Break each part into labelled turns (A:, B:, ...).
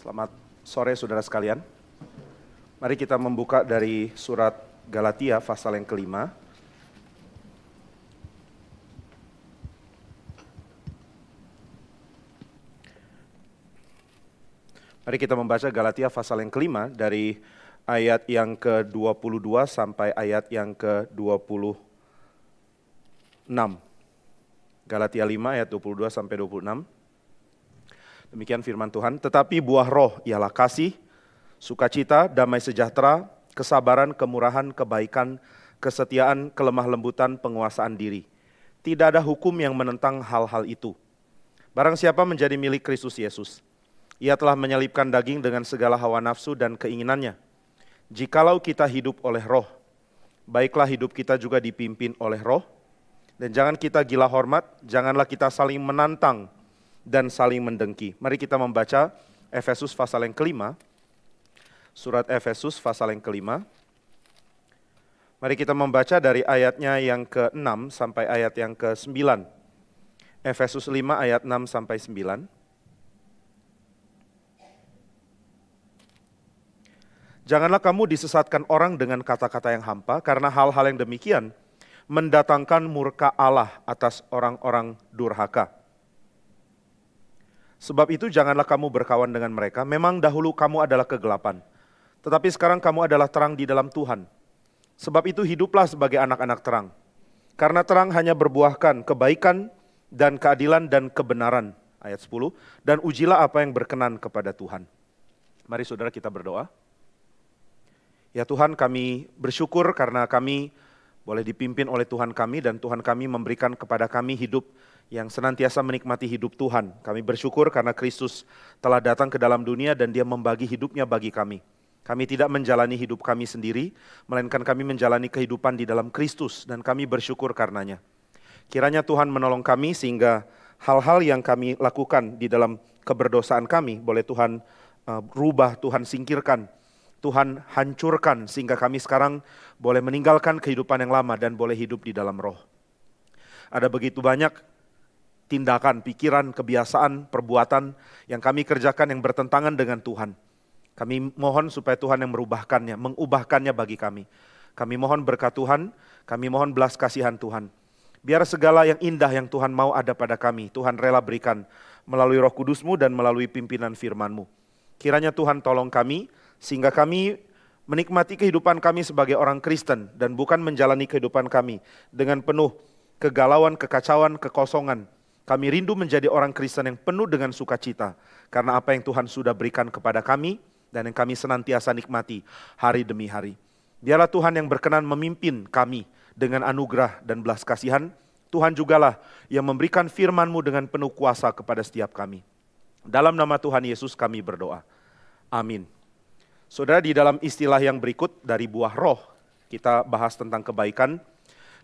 A: Selamat sore saudara sekalian. Mari kita membuka dari surat Galatia pasal yang kelima. Mari kita membaca Galatia pasal yang kelima dari ayat yang ke-22 sampai ayat yang ke-26. Galatia 5 ayat 22 sampai 26. Demikian firman Tuhan. Tetapi buah roh ialah kasih, sukacita, damai sejahtera, kesabaran, kemurahan, kebaikan, kesetiaan, kelemah lembutan, penguasaan diri. Tidak ada hukum yang menentang hal-hal itu. Barang siapa menjadi milik Kristus Yesus, ia telah menyelipkan daging dengan segala hawa nafsu dan keinginannya. Jikalau kita hidup oleh roh, baiklah hidup kita juga dipimpin oleh roh, dan jangan kita gila hormat, janganlah kita saling menantang, dan saling mendengki. Mari kita membaca Efesus pasal yang kelima, surat Efesus pasal yang kelima. Mari kita membaca dari ayatnya yang ke-6 sampai ayat yang ke-9. Efesus 5 ayat 6 sampai 9. Janganlah kamu disesatkan orang dengan kata-kata yang hampa, karena hal-hal yang demikian mendatangkan murka Allah atas orang-orang durhaka Sebab itu janganlah kamu berkawan dengan mereka. Memang dahulu kamu adalah kegelapan, tetapi sekarang kamu adalah terang di dalam Tuhan. Sebab itu hiduplah sebagai anak-anak terang. Karena terang hanya berbuahkan kebaikan dan keadilan dan kebenaran. Ayat 10. Dan ujilah apa yang berkenan kepada Tuhan. Mari saudara kita berdoa. Ya Tuhan kami bersyukur karena kami boleh dipimpin oleh Tuhan kami dan Tuhan kami memberikan kepada kami hidup yang senantiasa menikmati hidup Tuhan. Kami bersyukur karena Kristus telah datang ke dalam dunia dan dia membagi hidupnya bagi kami. Kami tidak menjalani hidup kami sendiri, melainkan kami menjalani kehidupan di dalam Kristus dan kami bersyukur karenanya. Kiranya Tuhan menolong kami sehingga hal-hal yang kami lakukan di dalam keberdosaan kami boleh Tuhan uh, rubah, Tuhan singkirkan, Tuhan hancurkan sehingga kami sekarang boleh meninggalkan kehidupan yang lama dan boleh hidup di dalam roh. Ada begitu banyak tindakan, pikiran, kebiasaan, perbuatan yang kami kerjakan yang bertentangan dengan Tuhan. Kami mohon supaya Tuhan yang merubahkannya, mengubahkannya bagi kami. Kami mohon berkat Tuhan, kami mohon belas kasihan Tuhan. Biar segala yang indah yang Tuhan mau ada pada kami, Tuhan rela berikan melalui roh kudusmu dan melalui pimpinan firmanmu. Kiranya Tuhan tolong kami, sehingga kami menikmati kehidupan kami sebagai orang Kristen dan bukan menjalani kehidupan kami dengan penuh kegalauan, kekacauan, kekosongan, kami rindu menjadi orang Kristen yang penuh dengan sukacita karena apa yang Tuhan sudah berikan kepada kami dan yang kami senantiasa nikmati hari demi hari. Dialah Tuhan yang berkenan memimpin kami dengan anugerah dan belas kasihan. Tuhan jugalah yang memberikan firman-Mu dengan penuh kuasa kepada setiap kami. Dalam nama Tuhan Yesus kami berdoa. Amin. Saudara di dalam istilah yang berikut dari buah roh, kita bahas tentang kebaikan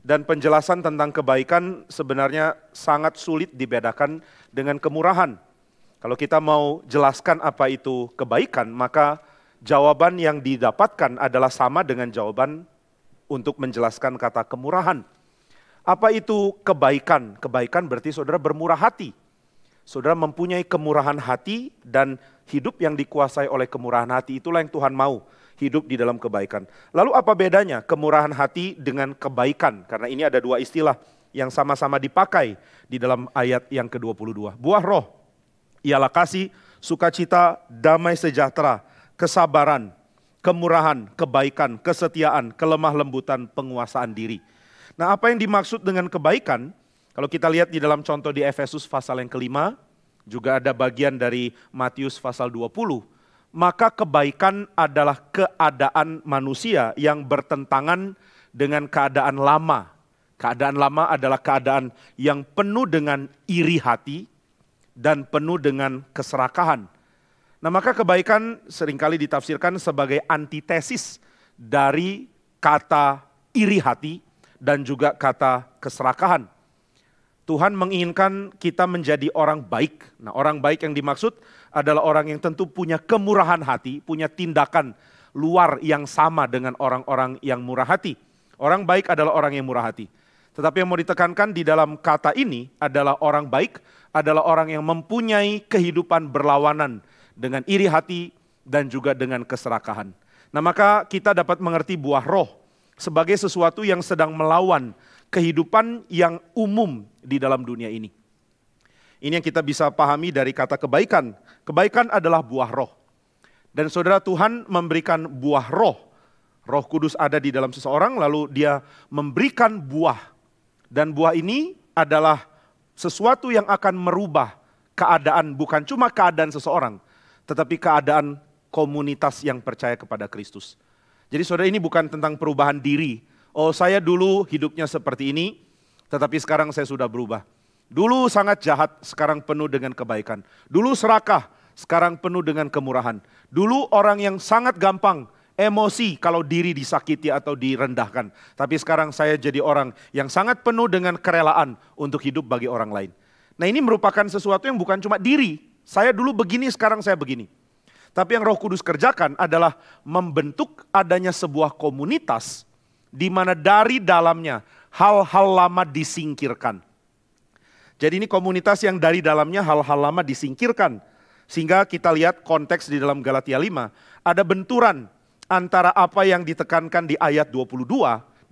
A: dan penjelasan tentang kebaikan sebenarnya sangat sulit dibedakan dengan kemurahan. Kalau kita mau jelaskan apa itu kebaikan, maka jawaban yang didapatkan adalah sama dengan jawaban untuk menjelaskan kata kemurahan. Apa itu kebaikan? Kebaikan berarti saudara bermurah hati. Saudara mempunyai kemurahan hati dan hidup yang dikuasai oleh kemurahan hati itulah yang Tuhan mau hidup di dalam kebaikan. Lalu apa bedanya kemurahan hati dengan kebaikan? Karena ini ada dua istilah yang sama-sama dipakai di dalam ayat yang ke-22. Buah roh ialah kasih, sukacita, damai sejahtera, kesabaran, kemurahan, kebaikan, kesetiaan, kelemah lembutan, penguasaan diri. Nah apa yang dimaksud dengan kebaikan? Kalau kita lihat di dalam contoh di Efesus pasal yang kelima, juga ada bagian dari Matius pasal 20 maka kebaikan adalah keadaan manusia yang bertentangan dengan keadaan lama. Keadaan lama adalah keadaan yang penuh dengan iri hati dan penuh dengan keserakahan. Nah, maka kebaikan seringkali ditafsirkan sebagai antitesis dari kata iri hati dan juga kata keserakahan. Tuhan menginginkan kita menjadi orang baik. Nah, orang baik yang dimaksud adalah orang yang tentu punya kemurahan hati, punya tindakan luar yang sama dengan orang-orang yang murah hati. Orang baik adalah orang yang murah hati. Tetapi yang mau ditekankan di dalam kata ini adalah orang baik adalah orang yang mempunyai kehidupan berlawanan dengan iri hati dan juga dengan keserakahan. Nah, maka kita dapat mengerti buah roh sebagai sesuatu yang sedang melawan kehidupan yang umum di dalam dunia ini. Ini yang kita bisa pahami dari kata kebaikan. Kebaikan adalah buah roh. Dan saudara Tuhan memberikan buah roh. Roh Kudus ada di dalam seseorang lalu dia memberikan buah. Dan buah ini adalah sesuatu yang akan merubah keadaan bukan cuma keadaan seseorang, tetapi keadaan komunitas yang percaya kepada Kristus. Jadi saudara ini bukan tentang perubahan diri. Oh saya dulu hidupnya seperti ini, tetapi sekarang saya sudah berubah Dulu sangat jahat, sekarang penuh dengan kebaikan. Dulu serakah, sekarang penuh dengan kemurahan. Dulu orang yang sangat gampang emosi kalau diri disakiti atau direndahkan. Tapi sekarang saya jadi orang yang sangat penuh dengan kerelaan untuk hidup bagi orang lain. Nah ini merupakan sesuatu yang bukan cuma diri. Saya dulu begini, sekarang saya begini. Tapi yang roh kudus kerjakan adalah membentuk adanya sebuah komunitas di mana dari dalamnya hal-hal lama disingkirkan jadi ini komunitas yang dari dalamnya hal-hal lama disingkirkan. Sehingga kita lihat konteks di dalam Galatia 5, ada benturan antara apa yang ditekankan di ayat 22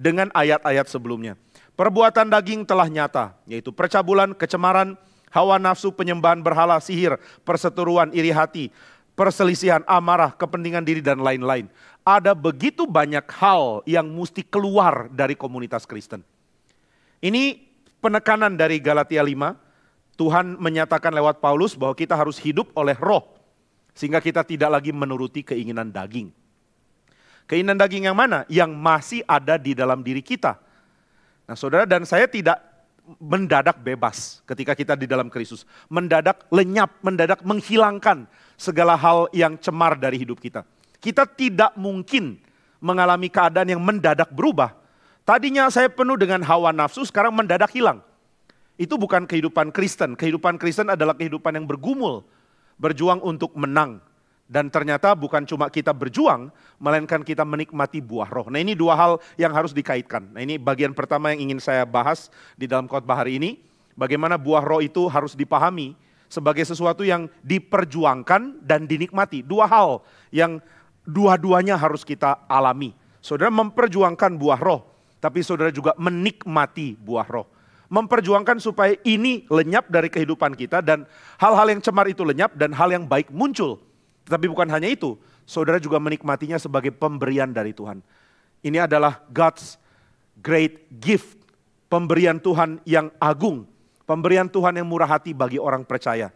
A: dengan ayat-ayat sebelumnya. Perbuatan daging telah nyata, yaitu percabulan, kecemaran, hawa nafsu, penyembahan berhala, sihir, perseteruan, iri hati, perselisihan, amarah, kepentingan diri, dan lain-lain. Ada begitu banyak hal yang mesti keluar dari komunitas Kristen. Ini penekanan dari Galatia 5, Tuhan menyatakan lewat Paulus bahwa kita harus hidup oleh roh, sehingga kita tidak lagi menuruti keinginan daging. Keinginan daging yang mana? Yang masih ada di dalam diri kita. Nah saudara dan saya tidak mendadak bebas ketika kita di dalam Kristus. Mendadak lenyap, mendadak menghilangkan segala hal yang cemar dari hidup kita. Kita tidak mungkin mengalami keadaan yang mendadak berubah Tadinya saya penuh dengan hawa nafsu, sekarang mendadak hilang. Itu bukan kehidupan Kristen. Kehidupan Kristen adalah kehidupan yang bergumul, berjuang untuk menang. Dan ternyata bukan cuma kita berjuang, melainkan kita menikmati buah roh. Nah ini dua hal yang harus dikaitkan. Nah ini bagian pertama yang ingin saya bahas di dalam khotbah hari ini. Bagaimana buah roh itu harus dipahami sebagai sesuatu yang diperjuangkan dan dinikmati. Dua hal yang dua-duanya harus kita alami. Saudara memperjuangkan buah roh tapi saudara juga menikmati buah roh. Memperjuangkan supaya ini lenyap dari kehidupan kita dan hal-hal yang cemar itu lenyap dan hal yang baik muncul. Tetapi bukan hanya itu, saudara juga menikmatinya sebagai pemberian dari Tuhan. Ini adalah God's great gift, pemberian Tuhan yang agung, pemberian Tuhan yang murah hati bagi orang percaya.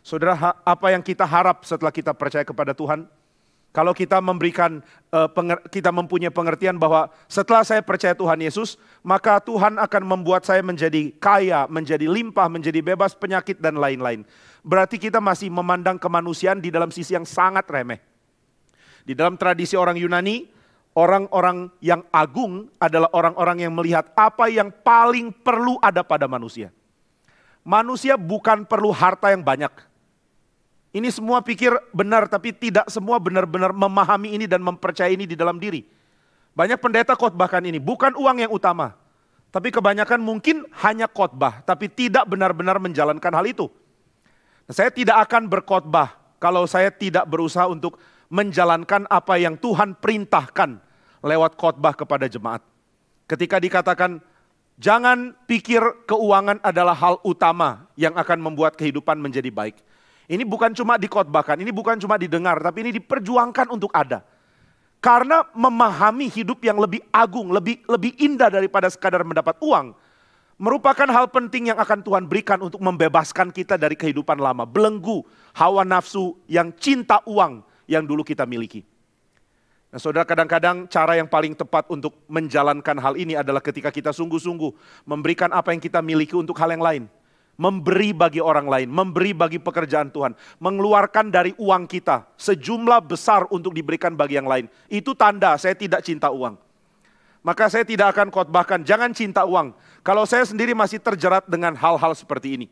A: Saudara, apa yang kita harap setelah kita percaya kepada Tuhan? Kalau kita memberikan eh, kita mempunyai pengertian bahwa setelah saya percaya Tuhan Yesus, maka Tuhan akan membuat saya menjadi kaya, menjadi limpah, menjadi bebas penyakit dan lain-lain. Berarti kita masih memandang kemanusiaan di dalam sisi yang sangat remeh. Di dalam tradisi orang Yunani, orang-orang yang agung adalah orang-orang yang melihat apa yang paling perlu ada pada manusia. Manusia bukan perlu harta yang banyak ini semua pikir benar tapi tidak semua benar-benar memahami ini dan mempercayai ini di dalam diri. Banyak pendeta khotbahkan ini, bukan uang yang utama. Tapi kebanyakan mungkin hanya khotbah, tapi tidak benar-benar menjalankan hal itu. Nah, saya tidak akan berkhotbah kalau saya tidak berusaha untuk menjalankan apa yang Tuhan perintahkan lewat khotbah kepada jemaat. Ketika dikatakan jangan pikir keuangan adalah hal utama yang akan membuat kehidupan menjadi baik. Ini bukan cuma dikotbahkan, ini bukan cuma didengar, tapi ini diperjuangkan untuk ada. Karena memahami hidup yang lebih agung, lebih lebih indah daripada sekadar mendapat uang, merupakan hal penting yang akan Tuhan berikan untuk membebaskan kita dari kehidupan lama, belenggu hawa nafsu yang cinta uang yang dulu kita miliki. Nah, saudara, kadang-kadang cara yang paling tepat untuk menjalankan hal ini adalah ketika kita sungguh-sungguh memberikan apa yang kita miliki untuk hal yang lain memberi bagi orang lain, memberi bagi pekerjaan Tuhan, mengeluarkan dari uang kita sejumlah besar untuk diberikan bagi yang lain. Itu tanda saya tidak cinta uang. Maka saya tidak akan khotbahkan, jangan cinta uang. Kalau saya sendiri masih terjerat dengan hal-hal seperti ini.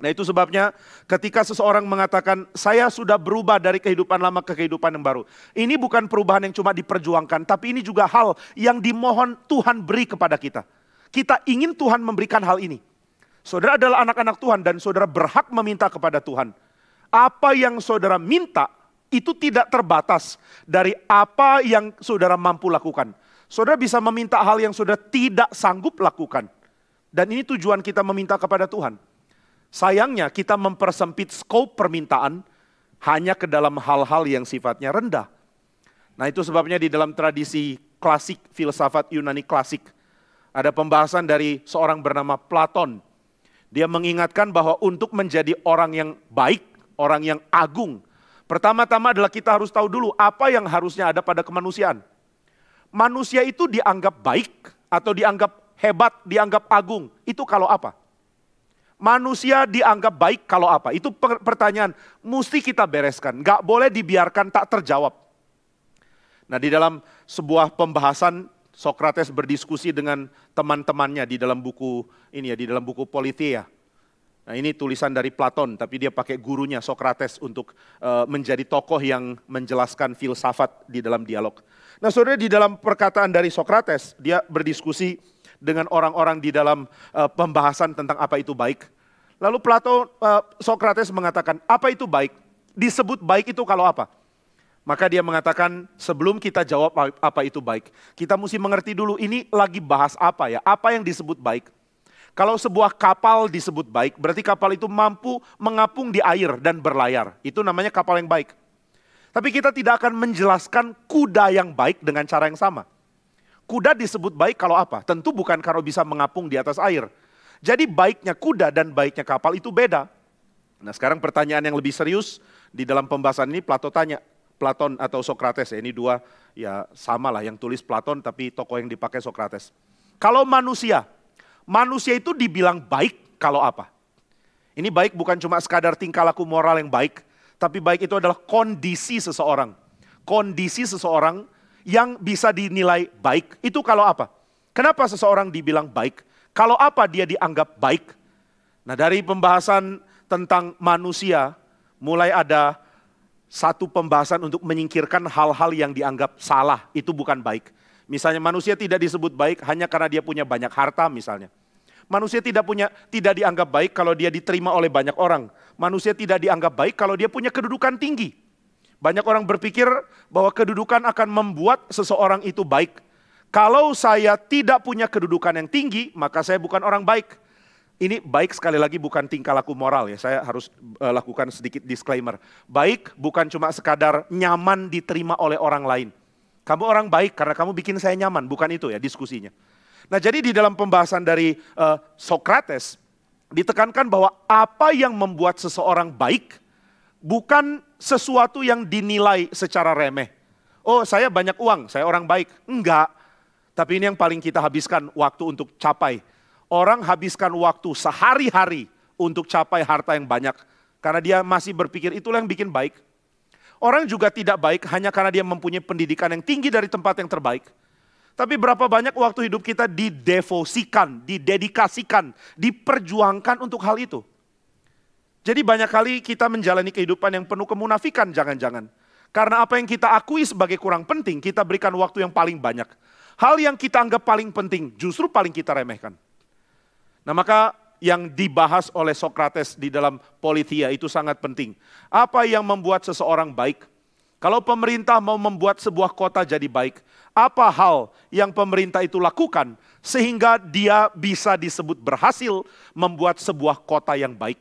A: Nah itu sebabnya ketika seseorang mengatakan saya sudah berubah dari kehidupan lama ke kehidupan yang baru. Ini bukan perubahan yang cuma diperjuangkan, tapi ini juga hal yang dimohon Tuhan beri kepada kita. Kita ingin Tuhan memberikan hal ini. Saudara adalah anak-anak Tuhan dan saudara berhak meminta kepada Tuhan. Apa yang saudara minta itu tidak terbatas dari apa yang saudara mampu lakukan. Saudara bisa meminta hal yang saudara tidak sanggup lakukan. Dan ini tujuan kita meminta kepada Tuhan. Sayangnya kita mempersempit scope permintaan hanya ke dalam hal-hal yang sifatnya rendah. Nah itu sebabnya di dalam tradisi klasik, filsafat Yunani klasik, ada pembahasan dari seorang bernama Platon dia mengingatkan bahwa untuk menjadi orang yang baik, orang yang agung, pertama-tama adalah kita harus tahu dulu apa yang harusnya ada pada kemanusiaan. Manusia itu dianggap baik atau dianggap hebat, dianggap agung. Itu kalau apa? Manusia dianggap baik kalau apa? Itu pertanyaan mesti kita bereskan. Gak boleh dibiarkan tak terjawab. Nah di dalam sebuah pembahasan Sokrates berdiskusi dengan teman-temannya di dalam buku ini ya, di dalam buku Politeia. Nah, ini tulisan dari Platon, tapi dia pakai gurunya Sokrates untuk uh, menjadi tokoh yang menjelaskan filsafat di dalam dialog. Nah, Saudara di dalam perkataan dari Sokrates, dia berdiskusi dengan orang-orang di dalam uh, pembahasan tentang apa itu baik. Lalu Plato uh, eh, Sokrates mengatakan, apa itu baik? Disebut baik itu kalau apa? Maka dia mengatakan sebelum kita jawab apa itu baik, kita mesti mengerti dulu ini lagi bahas apa ya, apa yang disebut baik. Kalau sebuah kapal disebut baik, berarti kapal itu mampu mengapung di air dan berlayar. Itu namanya kapal yang baik. Tapi kita tidak akan menjelaskan kuda yang baik dengan cara yang sama. Kuda disebut baik kalau apa? Tentu bukan kalau bisa mengapung di atas air. Jadi baiknya kuda dan baiknya kapal itu beda. Nah sekarang pertanyaan yang lebih serius di dalam pembahasan ini Plato tanya, Platon atau Sokrates. Ya, ini dua ya sama lah yang tulis Platon tapi tokoh yang dipakai Sokrates. Kalau manusia, manusia itu dibilang baik kalau apa? Ini baik bukan cuma sekadar tingkah laku moral yang baik, tapi baik itu adalah kondisi seseorang. Kondisi seseorang yang bisa dinilai baik itu kalau apa? Kenapa seseorang dibilang baik? Kalau apa dia dianggap baik? Nah, dari pembahasan tentang manusia mulai ada satu pembahasan untuk menyingkirkan hal-hal yang dianggap salah, itu bukan baik. Misalnya manusia tidak disebut baik hanya karena dia punya banyak harta misalnya. Manusia tidak punya tidak dianggap baik kalau dia diterima oleh banyak orang. Manusia tidak dianggap baik kalau dia punya kedudukan tinggi. Banyak orang berpikir bahwa kedudukan akan membuat seseorang itu baik. Kalau saya tidak punya kedudukan yang tinggi, maka saya bukan orang baik ini baik sekali lagi bukan tingkah laku moral ya, saya harus uh, lakukan sedikit disclaimer. Baik bukan cuma sekadar nyaman diterima oleh orang lain. Kamu orang baik karena kamu bikin saya nyaman, bukan itu ya diskusinya. Nah jadi di dalam pembahasan dari uh, Socrates, ditekankan bahwa apa yang membuat seseorang baik bukan sesuatu yang dinilai secara remeh. Oh saya banyak uang, saya orang baik. Enggak, tapi ini yang paling kita habiskan waktu untuk capai Orang habiskan waktu sehari-hari untuk capai harta yang banyak. Karena dia masih berpikir itulah yang bikin baik. Orang juga tidak baik hanya karena dia mempunyai pendidikan yang tinggi dari tempat yang terbaik. Tapi berapa banyak waktu hidup kita didevosikan, didedikasikan, diperjuangkan untuk hal itu. Jadi banyak kali kita menjalani kehidupan yang penuh kemunafikan jangan-jangan. Karena apa yang kita akui sebagai kurang penting, kita berikan waktu yang paling banyak. Hal yang kita anggap paling penting justru paling kita remehkan. Nah maka yang dibahas oleh Sokrates di dalam politia itu sangat penting. Apa yang membuat seseorang baik? Kalau pemerintah mau membuat sebuah kota jadi baik, apa hal yang pemerintah itu lakukan sehingga dia bisa disebut berhasil membuat sebuah kota yang baik?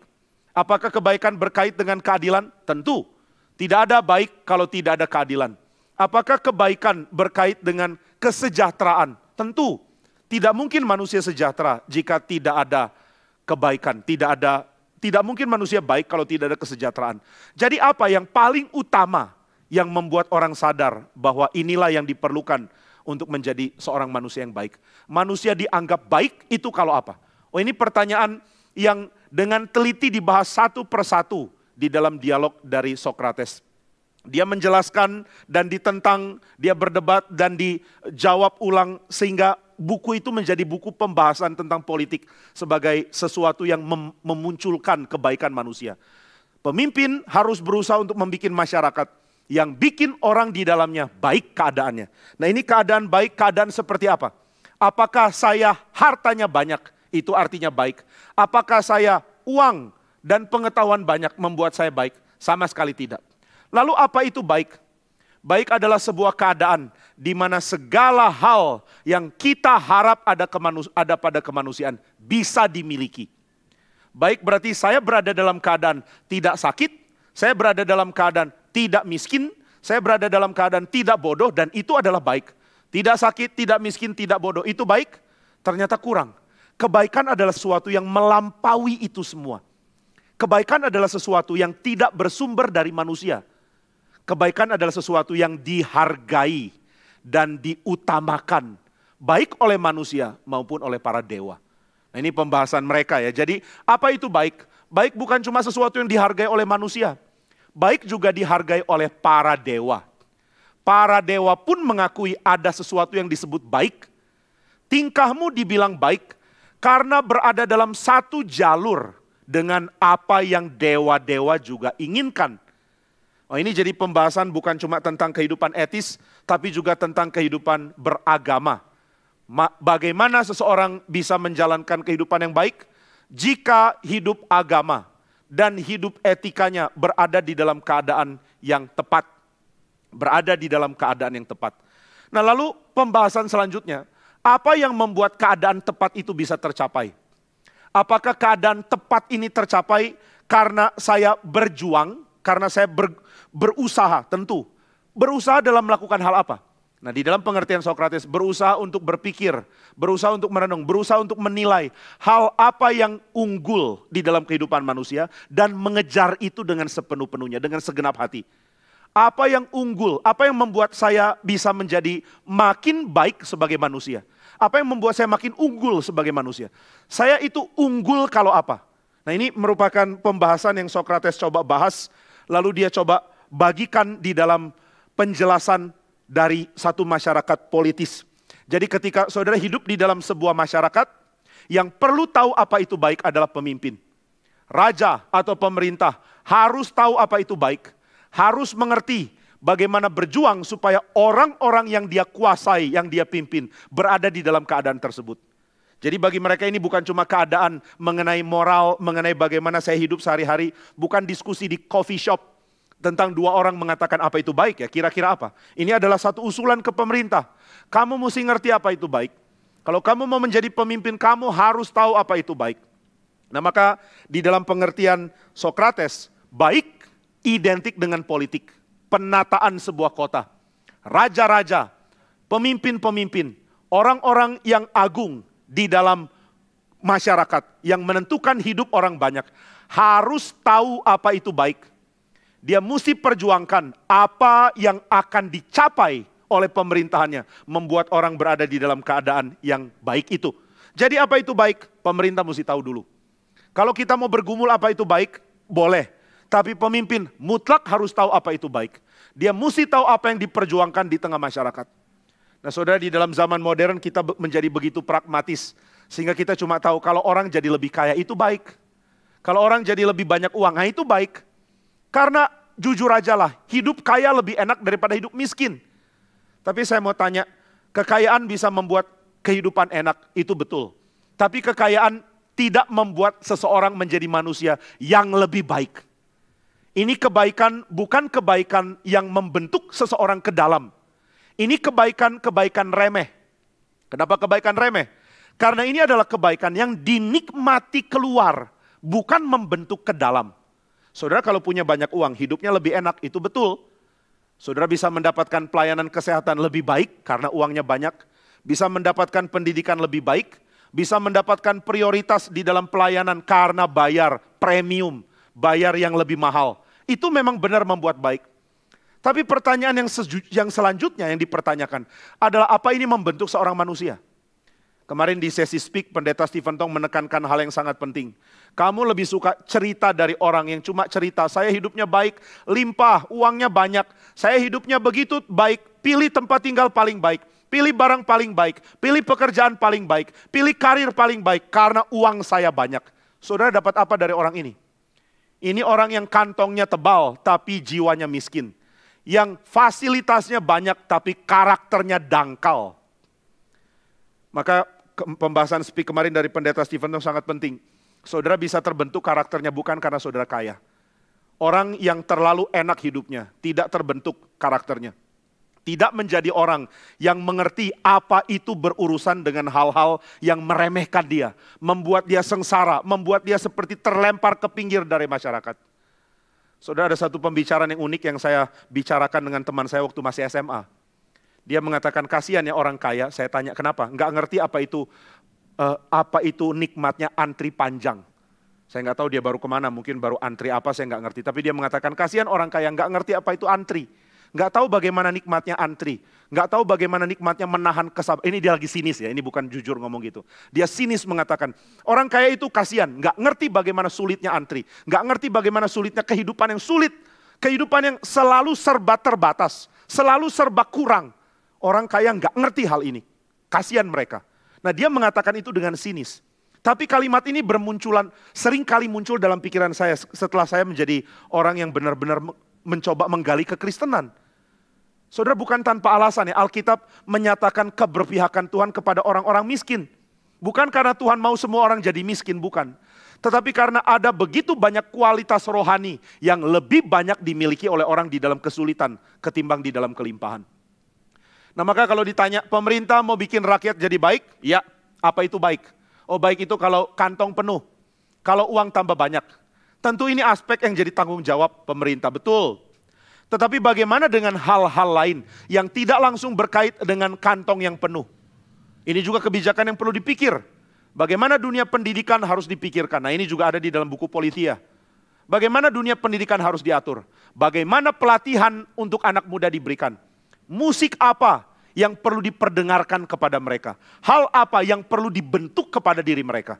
A: Apakah kebaikan berkait dengan keadilan? Tentu. Tidak ada baik kalau tidak ada keadilan. Apakah kebaikan berkait dengan kesejahteraan? Tentu tidak mungkin manusia sejahtera jika tidak ada kebaikan, tidak ada tidak mungkin manusia baik kalau tidak ada kesejahteraan. Jadi apa yang paling utama yang membuat orang sadar bahwa inilah yang diperlukan untuk menjadi seorang manusia yang baik. Manusia dianggap baik itu kalau apa? Oh ini pertanyaan yang dengan teliti dibahas satu persatu di dalam dialog dari Sokrates. Dia menjelaskan dan ditentang, dia berdebat dan dijawab ulang sehingga buku itu menjadi buku pembahasan tentang politik sebagai sesuatu yang mem memunculkan kebaikan manusia. Pemimpin harus berusaha untuk membuat masyarakat yang bikin orang di dalamnya baik keadaannya. Nah ini keadaan baik, keadaan seperti apa? Apakah saya hartanya banyak, itu artinya baik. Apakah saya uang dan pengetahuan banyak membuat saya baik? Sama sekali tidak. Lalu apa itu baik? Baik adalah sebuah keadaan di mana segala hal yang kita harap ada, kemanus ada pada kemanusiaan bisa dimiliki. Baik berarti saya berada dalam keadaan tidak sakit, saya berada dalam keadaan tidak miskin, saya berada dalam keadaan tidak bodoh dan itu adalah baik. Tidak sakit, tidak miskin, tidak bodoh, itu baik. Ternyata kurang. Kebaikan adalah sesuatu yang melampaui itu semua. Kebaikan adalah sesuatu yang tidak bersumber dari manusia, Kebaikan adalah sesuatu yang dihargai dan diutamakan baik oleh manusia maupun oleh para dewa. Nah, ini pembahasan mereka ya. Jadi, apa itu baik? Baik bukan cuma sesuatu yang dihargai oleh manusia. Baik juga dihargai oleh para dewa. Para dewa pun mengakui ada sesuatu yang disebut baik. Tingkahmu dibilang baik karena berada dalam satu jalur dengan apa yang dewa-dewa juga inginkan. Oh, ini jadi pembahasan bukan cuma tentang kehidupan etis, tapi juga tentang kehidupan beragama. Bagaimana seseorang bisa menjalankan kehidupan yang baik jika hidup agama dan hidup etikanya berada di dalam keadaan yang tepat, berada di dalam keadaan yang tepat. Nah, lalu pembahasan selanjutnya, apa yang membuat keadaan tepat itu bisa tercapai? Apakah keadaan tepat ini tercapai karena saya berjuang? karena saya ber, berusaha tentu. Berusaha dalam melakukan hal apa? Nah di dalam pengertian Sokrates berusaha untuk berpikir, berusaha untuk merenung, berusaha untuk menilai hal apa yang unggul di dalam kehidupan manusia dan mengejar itu dengan sepenuh-penuhnya, dengan segenap hati. Apa yang unggul, apa yang membuat saya bisa menjadi makin baik sebagai manusia. Apa yang membuat saya makin unggul sebagai manusia. Saya itu unggul kalau apa? Nah ini merupakan pembahasan yang Sokrates coba bahas lalu dia coba bagikan di dalam penjelasan dari satu masyarakat politis. Jadi ketika saudara hidup di dalam sebuah masyarakat, yang perlu tahu apa itu baik adalah pemimpin. Raja atau pemerintah harus tahu apa itu baik, harus mengerti bagaimana berjuang supaya orang-orang yang dia kuasai, yang dia pimpin, berada di dalam keadaan tersebut. Jadi bagi mereka ini bukan cuma keadaan mengenai moral, mengenai bagaimana saya hidup sehari-hari, bukan diskusi di coffee shop tentang dua orang mengatakan apa itu baik ya, kira-kira apa. Ini adalah satu usulan ke pemerintah. Kamu mesti ngerti apa itu baik. Kalau kamu mau menjadi pemimpin, kamu harus tahu apa itu baik. Nah maka di dalam pengertian Sokrates, baik identik dengan politik, penataan sebuah kota, raja-raja, pemimpin-pemimpin, orang-orang yang agung, di dalam masyarakat yang menentukan hidup orang banyak harus tahu apa itu baik. Dia mesti perjuangkan apa yang akan dicapai oleh pemerintahannya, membuat orang berada di dalam keadaan yang baik itu. Jadi, apa itu baik? Pemerintah mesti tahu dulu. Kalau kita mau bergumul, apa itu baik? Boleh, tapi pemimpin mutlak harus tahu apa itu baik. Dia mesti tahu apa yang diperjuangkan di tengah masyarakat. Nah saudara di dalam zaman modern kita menjadi begitu pragmatis. Sehingga kita cuma tahu kalau orang jadi lebih kaya itu baik. Kalau orang jadi lebih banyak uang, nah itu baik. Karena jujur aja lah hidup kaya lebih enak daripada hidup miskin. Tapi saya mau tanya, kekayaan bisa membuat kehidupan enak, itu betul. Tapi kekayaan tidak membuat seseorang menjadi manusia yang lebih baik. Ini kebaikan bukan kebaikan yang membentuk seseorang ke dalam, ini kebaikan-kebaikan remeh. Kenapa kebaikan remeh? Karena ini adalah kebaikan yang dinikmati keluar, bukan membentuk ke dalam. Saudara kalau punya banyak uang, hidupnya lebih enak, itu betul. Saudara bisa mendapatkan pelayanan kesehatan lebih baik karena uangnya banyak, bisa mendapatkan pendidikan lebih baik, bisa mendapatkan prioritas di dalam pelayanan karena bayar premium, bayar yang lebih mahal. Itu memang benar membuat baik. Tapi pertanyaan yang, yang selanjutnya yang dipertanyakan adalah apa ini membentuk seorang manusia? Kemarin di sesi speak pendeta Stephen Tong menekankan hal yang sangat penting. Kamu lebih suka cerita dari orang yang cuma cerita, saya hidupnya baik, limpah, uangnya banyak, saya hidupnya begitu baik, pilih tempat tinggal paling baik, pilih barang paling baik, pilih pekerjaan paling baik, pilih karir paling baik karena uang saya banyak. Saudara dapat apa dari orang ini? Ini orang yang kantongnya tebal tapi jiwanya miskin yang fasilitasnya banyak tapi karakternya dangkal. Maka pembahasan speak kemarin dari pendeta Stephen itu sangat penting. Saudara bisa terbentuk karakternya bukan karena saudara kaya. Orang yang terlalu enak hidupnya, tidak terbentuk karakternya. Tidak menjadi orang yang mengerti apa itu berurusan dengan hal-hal yang meremehkan dia. Membuat dia sengsara, membuat dia seperti terlempar ke pinggir dari masyarakat. Saudara ada satu pembicaraan yang unik yang saya bicarakan dengan teman saya waktu masih SMA. Dia mengatakan kasihan ya orang kaya. Saya tanya kenapa? Enggak ngerti apa itu eh, apa itu nikmatnya antri panjang. Saya enggak tahu dia baru kemana, mungkin baru antri apa, saya enggak ngerti. Tapi dia mengatakan, kasihan orang kaya Enggak ngerti apa itu antri. Nggak tahu bagaimana nikmatnya antri. Nggak tahu bagaimana nikmatnya menahan kesabaran. Ini dia lagi sinis ya, ini bukan jujur ngomong gitu. Dia sinis mengatakan, orang kaya itu kasihan. Nggak ngerti bagaimana sulitnya antri. Nggak ngerti bagaimana sulitnya kehidupan yang sulit. Kehidupan yang selalu serba terbatas. Selalu serba kurang. Orang kaya nggak ngerti hal ini. Kasihan mereka. Nah dia mengatakan itu dengan sinis. Tapi kalimat ini bermunculan, sering kali muncul dalam pikiran saya setelah saya menjadi orang yang benar-benar mencoba menggali kekristenan. Saudara bukan tanpa alasan ya, Alkitab menyatakan keberpihakan Tuhan kepada orang-orang miskin. Bukan karena Tuhan mau semua orang jadi miskin, bukan. Tetapi karena ada begitu banyak kualitas rohani yang lebih banyak dimiliki oleh orang di dalam kesulitan ketimbang di dalam kelimpahan. Nah maka kalau ditanya pemerintah mau bikin rakyat jadi baik, ya apa itu baik? Oh baik itu kalau kantong penuh, kalau uang tambah banyak. Tentu ini aspek yang jadi tanggung jawab pemerintah, betul. Tetapi bagaimana dengan hal-hal lain yang tidak langsung berkait dengan kantong yang penuh? Ini juga kebijakan yang perlu dipikir. Bagaimana dunia pendidikan harus dipikirkan? Nah, ini juga ada di dalam buku Politia. Ya. Bagaimana dunia pendidikan harus diatur? Bagaimana pelatihan untuk anak muda diberikan? Musik apa yang perlu diperdengarkan kepada mereka? Hal apa yang perlu dibentuk kepada diri mereka?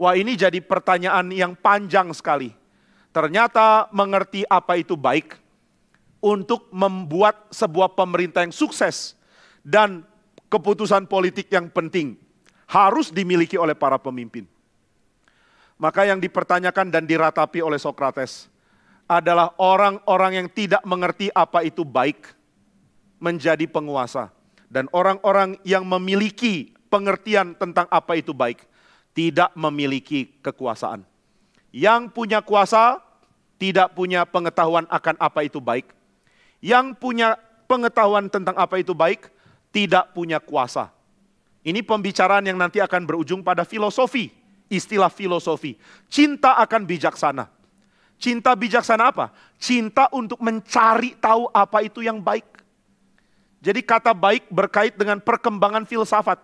A: Wah ini jadi pertanyaan yang panjang sekali. Ternyata mengerti apa itu baik untuk membuat sebuah pemerintah yang sukses dan keputusan politik yang penting harus dimiliki oleh para pemimpin. Maka yang dipertanyakan dan diratapi oleh Sokrates adalah orang-orang yang tidak mengerti apa itu baik menjadi penguasa dan orang-orang yang memiliki pengertian tentang apa itu baik tidak memiliki kekuasaan. Yang punya kuasa tidak punya pengetahuan akan apa itu baik. Yang punya pengetahuan tentang apa itu baik tidak punya kuasa. Ini pembicaraan yang nanti akan berujung pada filosofi, istilah filosofi. Cinta akan bijaksana. Cinta bijaksana apa? Cinta untuk mencari tahu apa itu yang baik. Jadi kata baik berkait dengan perkembangan filsafat.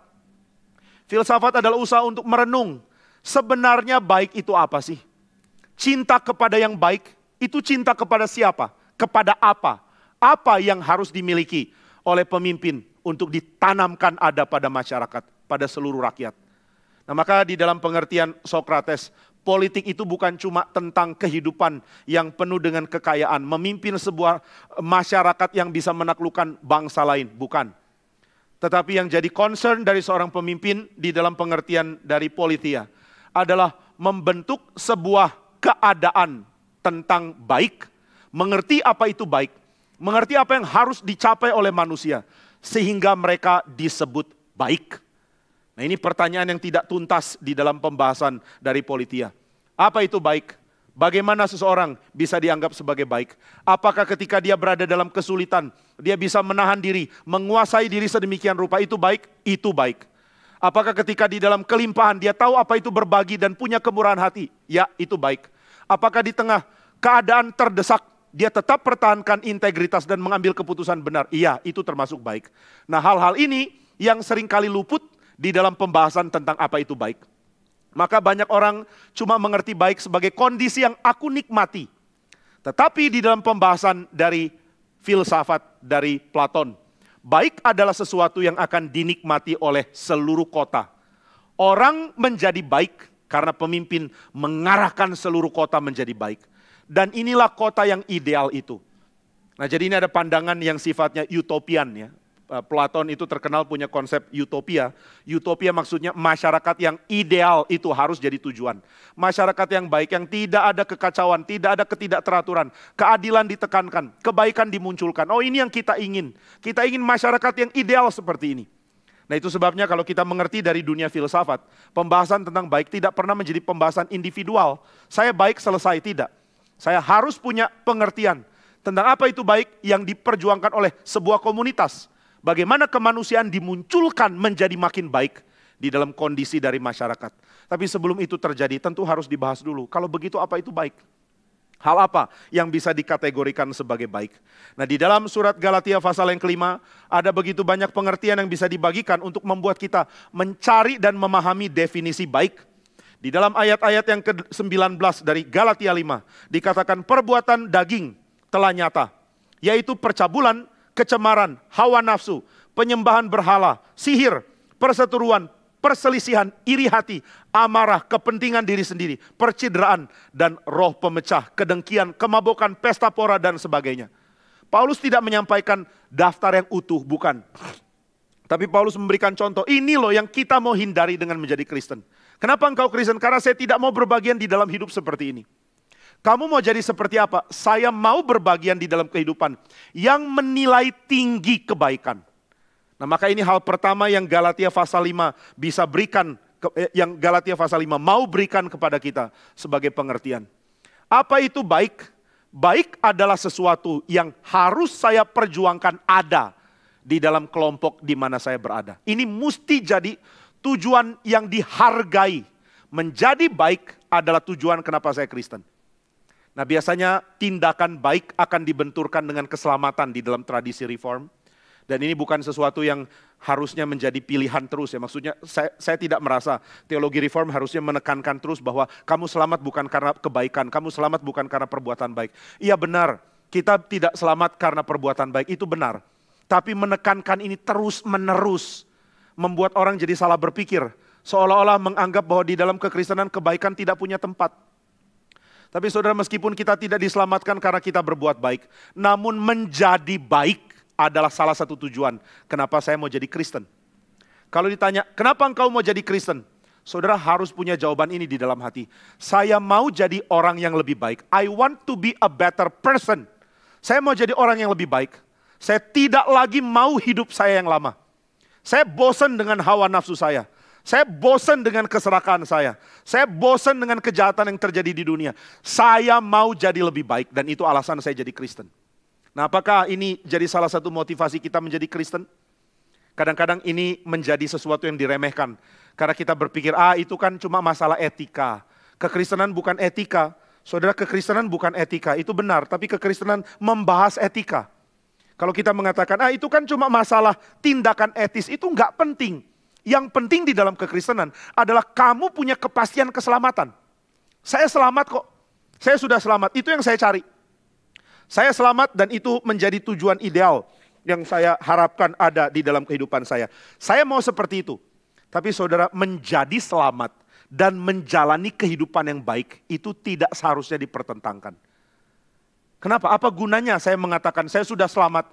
A: Filsafat adalah usaha untuk merenung. Sebenarnya baik itu apa sih? Cinta kepada yang baik itu cinta kepada siapa? Kepada apa? Apa yang harus dimiliki oleh pemimpin untuk ditanamkan ada pada masyarakat, pada seluruh rakyat. Nah, maka di dalam pengertian Socrates, politik itu bukan cuma tentang kehidupan yang penuh dengan kekayaan, memimpin sebuah masyarakat yang bisa menaklukkan bangsa lain, bukan tetapi yang jadi concern dari seorang pemimpin di dalam pengertian dari politia adalah membentuk sebuah keadaan tentang baik, mengerti apa itu baik, mengerti apa yang harus dicapai oleh manusia sehingga mereka disebut baik. Nah, ini pertanyaan yang tidak tuntas di dalam pembahasan dari politia. Apa itu baik? Bagaimana seseorang bisa dianggap sebagai baik? Apakah ketika dia berada dalam kesulitan, dia bisa menahan diri, menguasai diri sedemikian rupa itu baik? Itu baik. Apakah ketika di dalam kelimpahan dia tahu apa itu berbagi dan punya kemurahan hati? Ya, itu baik. Apakah di tengah keadaan terdesak dia tetap pertahankan integritas dan mengambil keputusan benar. Iya, itu termasuk baik. Nah, hal-hal ini yang seringkali luput di dalam pembahasan tentang apa itu baik. Maka banyak orang cuma mengerti baik sebagai kondisi yang aku nikmati. Tetapi di dalam pembahasan dari filsafat dari Platon, baik adalah sesuatu yang akan dinikmati oleh seluruh kota. Orang menjadi baik karena pemimpin mengarahkan seluruh kota menjadi baik. Dan inilah kota yang ideal itu. Nah jadi ini ada pandangan yang sifatnya utopian ya. Eh, Platon itu terkenal punya konsep utopia. Utopia maksudnya masyarakat yang ideal itu harus jadi tujuan. Masyarakat yang baik yang tidak ada kekacauan, tidak ada ketidakteraturan, keadilan ditekankan, kebaikan dimunculkan. Oh, ini yang kita ingin. Kita ingin masyarakat yang ideal seperti ini. Nah, itu sebabnya kalau kita mengerti dari dunia filsafat, pembahasan tentang baik tidak pernah menjadi pembahasan individual. Saya baik selesai tidak. Saya harus punya pengertian tentang apa itu baik yang diperjuangkan oleh sebuah komunitas bagaimana kemanusiaan dimunculkan menjadi makin baik di dalam kondisi dari masyarakat. Tapi sebelum itu terjadi tentu harus dibahas dulu. Kalau begitu apa itu baik? Hal apa yang bisa dikategorikan sebagai baik? Nah di dalam surat Galatia pasal yang kelima, ada begitu banyak pengertian yang bisa dibagikan untuk membuat kita mencari dan memahami definisi baik. Di dalam ayat-ayat yang ke-19 dari Galatia 5, dikatakan perbuatan daging telah nyata, yaitu percabulan, kecemaran, hawa nafsu, penyembahan berhala, sihir, perseteruan, perselisihan, iri hati, amarah, kepentingan diri sendiri, percideraan, dan roh pemecah, kedengkian, kemabukan, pesta pora, dan sebagainya. Paulus tidak menyampaikan daftar yang utuh, bukan. Tapi Paulus memberikan contoh, ini loh yang kita mau hindari dengan menjadi Kristen. Kenapa engkau Kristen? Karena saya tidak mau berbagian di dalam hidup seperti ini. Kamu mau jadi seperti apa? Saya mau berbagian di dalam kehidupan yang menilai tinggi kebaikan. Nah, maka ini hal pertama yang Galatia pasal 5 bisa berikan eh, yang Galatia pasal 5 mau berikan kepada kita sebagai pengertian. Apa itu baik? Baik adalah sesuatu yang harus saya perjuangkan ada di dalam kelompok di mana saya berada. Ini mesti jadi tujuan yang dihargai. Menjadi baik adalah tujuan kenapa saya Kristen. Nah biasanya tindakan baik akan dibenturkan dengan keselamatan di dalam tradisi reform. Dan ini bukan sesuatu yang harusnya menjadi pilihan terus ya. Maksudnya saya, saya tidak merasa teologi reform harusnya menekankan terus bahwa kamu selamat bukan karena kebaikan, kamu selamat bukan karena perbuatan baik. Iya benar, kita tidak selamat karena perbuatan baik, itu benar. Tapi menekankan ini terus menerus membuat orang jadi salah berpikir. Seolah-olah menganggap bahwa di dalam kekristenan kebaikan tidak punya tempat. Tapi saudara meskipun kita tidak diselamatkan karena kita berbuat baik, namun menjadi baik adalah salah satu tujuan. Kenapa saya mau jadi Kristen? Kalau ditanya, kenapa engkau mau jadi Kristen? Saudara harus punya jawaban ini di dalam hati. Saya mau jadi orang yang lebih baik. I want to be a better person. Saya mau jadi orang yang lebih baik. Saya tidak lagi mau hidup saya yang lama. Saya bosan dengan hawa nafsu saya. Saya bosan dengan keserakahan saya. Saya bosan dengan kejahatan yang terjadi di dunia. Saya mau jadi lebih baik dan itu alasan saya jadi Kristen. Nah, apakah ini jadi salah satu motivasi kita menjadi Kristen? Kadang-kadang ini menjadi sesuatu yang diremehkan karena kita berpikir, "Ah, itu kan cuma masalah etika." Kekristenan bukan etika. Saudara, kekristenan bukan etika. Itu benar, tapi kekristenan membahas etika. Kalau kita mengatakan, "Ah, itu kan cuma masalah tindakan etis," itu enggak penting yang penting di dalam kekristenan adalah kamu punya kepastian keselamatan. Saya selamat kok. Saya sudah selamat. Itu yang saya cari. Saya selamat dan itu menjadi tujuan ideal yang saya harapkan ada di dalam kehidupan saya. Saya mau seperti itu. Tapi saudara menjadi selamat dan menjalani kehidupan yang baik itu tidak seharusnya dipertentangkan. Kenapa? Apa gunanya saya mengatakan saya sudah selamat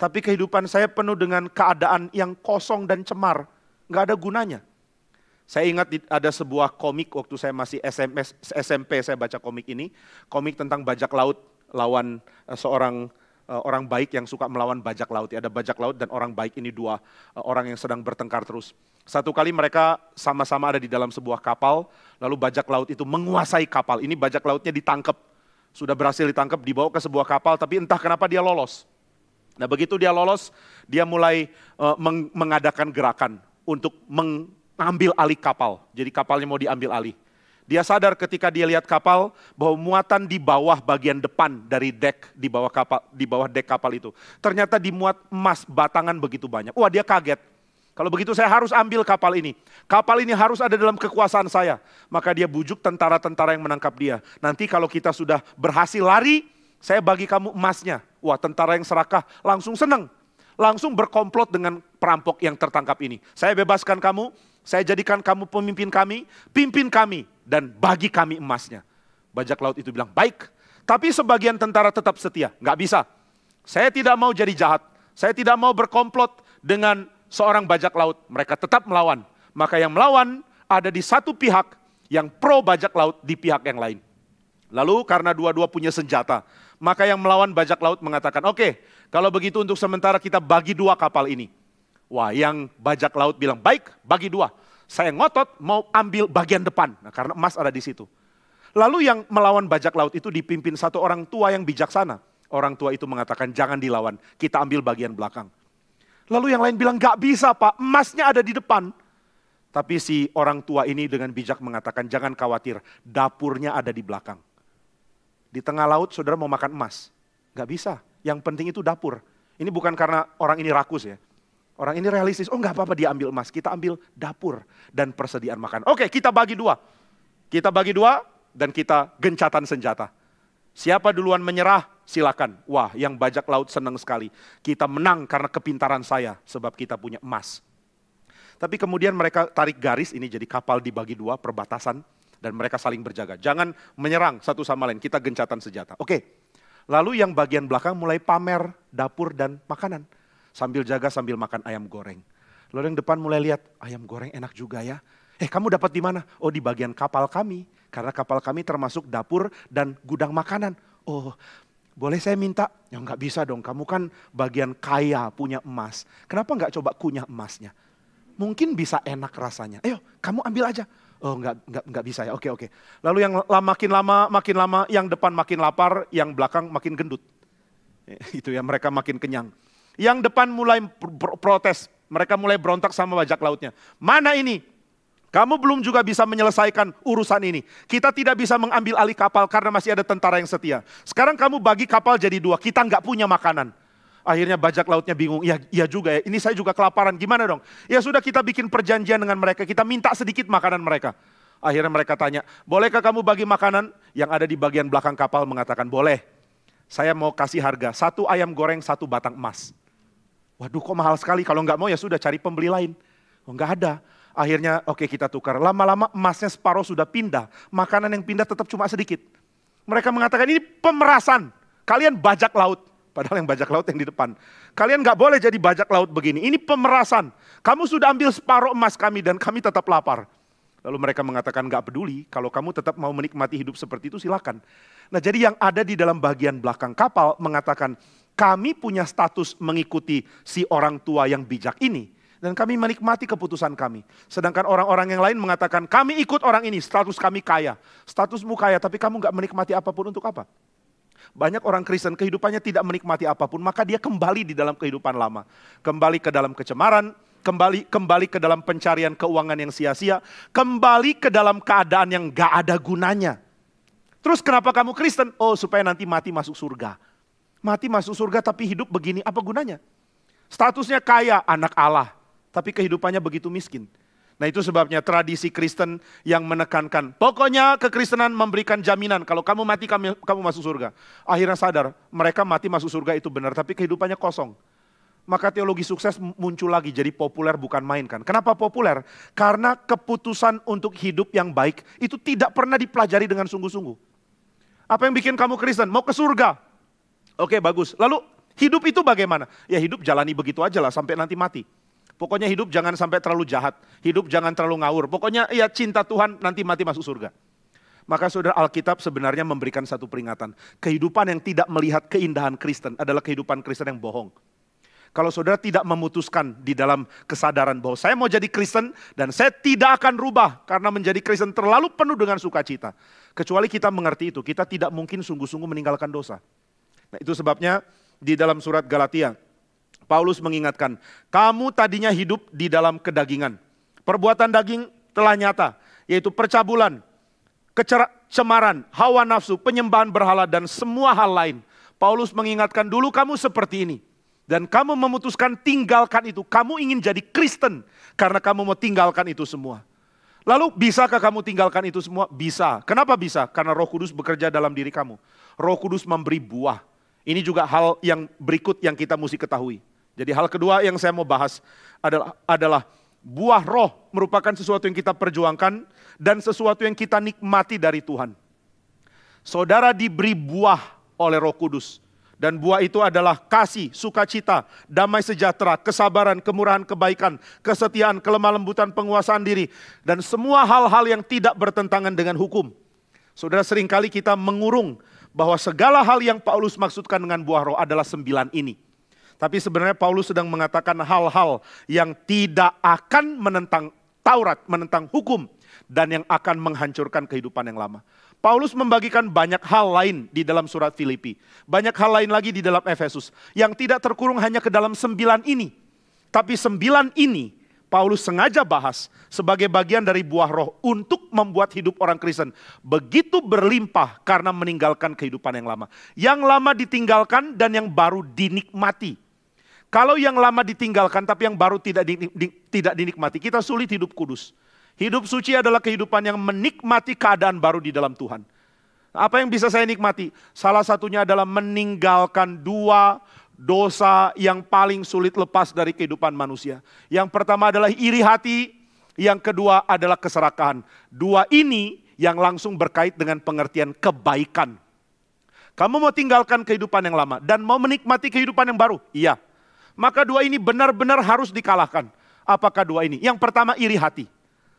A: tapi kehidupan saya penuh dengan keadaan yang kosong dan cemar? nggak ada gunanya. Saya ingat ada sebuah komik waktu saya masih SMS, SMP saya baca komik ini, komik tentang bajak laut lawan eh, seorang eh, orang baik yang suka melawan bajak laut. Ya, ada bajak laut dan orang baik ini dua eh, orang yang sedang bertengkar terus. Satu kali mereka sama-sama ada di dalam sebuah kapal, lalu bajak laut itu menguasai kapal. Ini bajak lautnya ditangkap, sudah berhasil ditangkap, dibawa ke sebuah kapal, tapi entah kenapa dia lolos. Nah begitu dia lolos, dia mulai uh, meng mengadakan gerakan untuk mengambil alih kapal. Jadi kapalnya mau diambil alih. Dia sadar ketika dia lihat kapal bahwa muatan di bawah bagian depan dari dek di bawah kapal di bawah dek kapal itu ternyata dimuat emas batangan begitu banyak. Wah, dia kaget. Kalau begitu saya harus ambil kapal ini. Kapal ini harus ada dalam kekuasaan saya. Maka dia bujuk tentara-tentara yang menangkap dia. Nanti kalau kita sudah berhasil lari, saya bagi kamu emasnya. Wah, tentara yang serakah langsung seneng langsung berkomplot dengan perampok yang tertangkap ini. Saya bebaskan kamu, saya jadikan kamu pemimpin kami, pimpin kami, dan bagi kami emasnya. Bajak laut itu bilang, baik, tapi sebagian tentara tetap setia. Nggak bisa, saya tidak mau jadi jahat, saya tidak mau berkomplot dengan seorang bajak laut. Mereka tetap melawan. Maka yang melawan ada di satu pihak yang pro bajak laut di pihak yang lain. Lalu karena dua-dua punya senjata, maka yang melawan bajak laut mengatakan, oke, okay, kalau begitu untuk sementara kita bagi dua kapal ini. Wah yang bajak laut bilang, baik bagi dua. Saya ngotot mau ambil bagian depan, nah, karena emas ada di situ. Lalu yang melawan bajak laut itu dipimpin satu orang tua yang bijaksana. Orang tua itu mengatakan jangan dilawan, kita ambil bagian belakang. Lalu yang lain bilang gak bisa pak, emasnya ada di depan. Tapi si orang tua ini dengan bijak mengatakan jangan khawatir, dapurnya ada di belakang. Di tengah laut saudara mau makan emas, gak bisa. Yang penting itu dapur. Ini bukan karena orang ini rakus ya. Orang ini realistis, oh nggak apa-apa dia ambil emas, kita ambil dapur dan persediaan makan. Oke, kita bagi dua. Kita bagi dua dan kita gencatan senjata. Siapa duluan menyerah, silakan. Wah, yang bajak laut senang sekali. Kita menang karena kepintaran saya, sebab kita punya emas. Tapi kemudian mereka tarik garis, ini jadi kapal dibagi dua, perbatasan. Dan mereka saling berjaga. Jangan menyerang satu sama lain, kita gencatan senjata. Oke, Lalu yang bagian belakang mulai pamer dapur dan makanan. Sambil jaga sambil makan ayam goreng. Lalu yang depan mulai lihat, ayam goreng enak juga ya. Eh kamu dapat di mana? Oh di bagian kapal kami. Karena kapal kami termasuk dapur dan gudang makanan. Oh boleh saya minta? Ya nggak bisa dong, kamu kan bagian kaya punya emas. Kenapa nggak coba kunyah emasnya? Mungkin bisa enak rasanya. Ayo, kamu ambil aja. Oh nggak nggak nggak bisa ya. Oke oke. Lalu yang lama, makin lama makin lama yang depan makin lapar, yang belakang makin gendut. Itu ya mereka makin kenyang. Yang depan mulai protes, mereka mulai berontak sama bajak lautnya. Mana ini? Kamu belum juga bisa menyelesaikan urusan ini. Kita tidak bisa mengambil alih kapal karena masih ada tentara yang setia. Sekarang kamu bagi kapal jadi dua, kita nggak punya makanan. Akhirnya bajak lautnya bingung, ya, ya juga ya, ini saya juga kelaparan, gimana dong? Ya sudah kita bikin perjanjian dengan mereka, kita minta sedikit makanan mereka. Akhirnya mereka tanya, bolehkah kamu bagi makanan? Yang ada di bagian belakang kapal mengatakan, boleh. Saya mau kasih harga, satu ayam goreng, satu batang emas. Waduh kok mahal sekali, kalau nggak mau ya sudah cari pembeli lain. Oh nggak ada. Akhirnya oke okay, kita tukar. Lama-lama emasnya separuh sudah pindah, makanan yang pindah tetap cuma sedikit. Mereka mengatakan ini pemerasan, kalian bajak laut padahal yang bajak laut yang di depan. Kalian nggak boleh jadi bajak laut begini. Ini pemerasan. Kamu sudah ambil separuh emas kami dan kami tetap lapar. Lalu mereka mengatakan nggak peduli, kalau kamu tetap mau menikmati hidup seperti itu silakan. Nah jadi yang ada di dalam bagian belakang kapal mengatakan, kami punya status mengikuti si orang tua yang bijak ini. Dan kami menikmati keputusan kami. Sedangkan orang-orang yang lain mengatakan, kami ikut orang ini, status kami kaya. Statusmu kaya, tapi kamu gak menikmati apapun untuk apa? Banyak orang Kristen kehidupannya tidak menikmati apapun, maka dia kembali di dalam kehidupan lama. Kembali ke dalam kecemaran, kembali kembali ke dalam pencarian keuangan yang sia-sia, kembali ke dalam keadaan yang gak ada gunanya. Terus kenapa kamu Kristen? Oh supaya nanti mati masuk surga. Mati masuk surga tapi hidup begini apa gunanya? Statusnya kaya anak Allah tapi kehidupannya begitu miskin. Nah itu sebabnya tradisi Kristen yang menekankan. Pokoknya kekristenan memberikan jaminan. Kalau kamu mati kamu, kamu masuk surga. Akhirnya sadar mereka mati masuk surga itu benar. Tapi kehidupannya kosong. Maka teologi sukses muncul lagi jadi populer bukan main kan. Kenapa populer? Karena keputusan untuk hidup yang baik itu tidak pernah dipelajari dengan sungguh-sungguh. Apa yang bikin kamu Kristen? Mau ke surga. Oke bagus. Lalu hidup itu bagaimana? Ya hidup jalani begitu aja lah sampai nanti mati. Pokoknya hidup jangan sampai terlalu jahat. Hidup jangan terlalu ngawur. Pokoknya ya cinta Tuhan nanti mati masuk surga. Maka saudara Alkitab sebenarnya memberikan satu peringatan. Kehidupan yang tidak melihat keindahan Kristen adalah kehidupan Kristen yang bohong. Kalau saudara tidak memutuskan di dalam kesadaran bahwa saya mau jadi Kristen dan saya tidak akan rubah karena menjadi Kristen terlalu penuh dengan sukacita. Kecuali kita mengerti itu, kita tidak mungkin sungguh-sungguh meninggalkan dosa. Nah itu sebabnya di dalam surat Galatia Paulus mengingatkan, kamu tadinya hidup di dalam kedagingan. Perbuatan daging telah nyata, yaitu percabulan, kecemaran, hawa nafsu, penyembahan berhala, dan semua hal lain. Paulus mengingatkan dulu kamu seperti ini. Dan kamu memutuskan tinggalkan itu. Kamu ingin jadi Kristen karena kamu mau tinggalkan itu semua. Lalu bisakah kamu tinggalkan itu semua? Bisa. Kenapa bisa? Karena roh kudus bekerja dalam diri kamu. Roh kudus memberi buah. Ini juga hal yang berikut yang kita mesti ketahui. Jadi hal kedua yang saya mau bahas adalah adalah buah roh merupakan sesuatu yang kita perjuangkan dan sesuatu yang kita nikmati dari Tuhan. Saudara diberi buah oleh Roh Kudus dan buah itu adalah kasih, sukacita, damai sejahtera, kesabaran, kemurahan, kebaikan, kesetiaan, kelemah lembutan, penguasaan diri, dan semua hal-hal yang tidak bertentangan dengan hukum. Saudara seringkali kita mengurung bahwa segala hal yang Paulus maksudkan dengan buah roh adalah sembilan ini. Tapi sebenarnya Paulus sedang mengatakan hal-hal yang tidak akan menentang Taurat, menentang hukum dan yang akan menghancurkan kehidupan yang lama. Paulus membagikan banyak hal lain di dalam surat Filipi. Banyak hal lain lagi di dalam Efesus. Yang tidak terkurung hanya ke dalam sembilan ini. Tapi sembilan ini Paulus sengaja bahas sebagai bagian dari buah roh untuk membuat hidup orang Kristen begitu berlimpah karena meninggalkan kehidupan yang lama. Yang lama ditinggalkan dan yang baru dinikmati kalau yang lama ditinggalkan tapi yang baru tidak di, di, tidak dinikmati, kita sulit hidup kudus. Hidup suci adalah kehidupan yang menikmati keadaan baru di dalam Tuhan. Apa yang bisa saya nikmati? Salah satunya adalah meninggalkan dua dosa yang paling sulit lepas dari kehidupan manusia. Yang pertama adalah iri hati, yang kedua adalah keserakahan. Dua ini yang langsung berkait dengan pengertian kebaikan. Kamu mau tinggalkan kehidupan yang lama dan mau menikmati kehidupan yang baru? Iya. Maka dua ini benar-benar harus dikalahkan. Apakah dua ini? Yang pertama iri hati.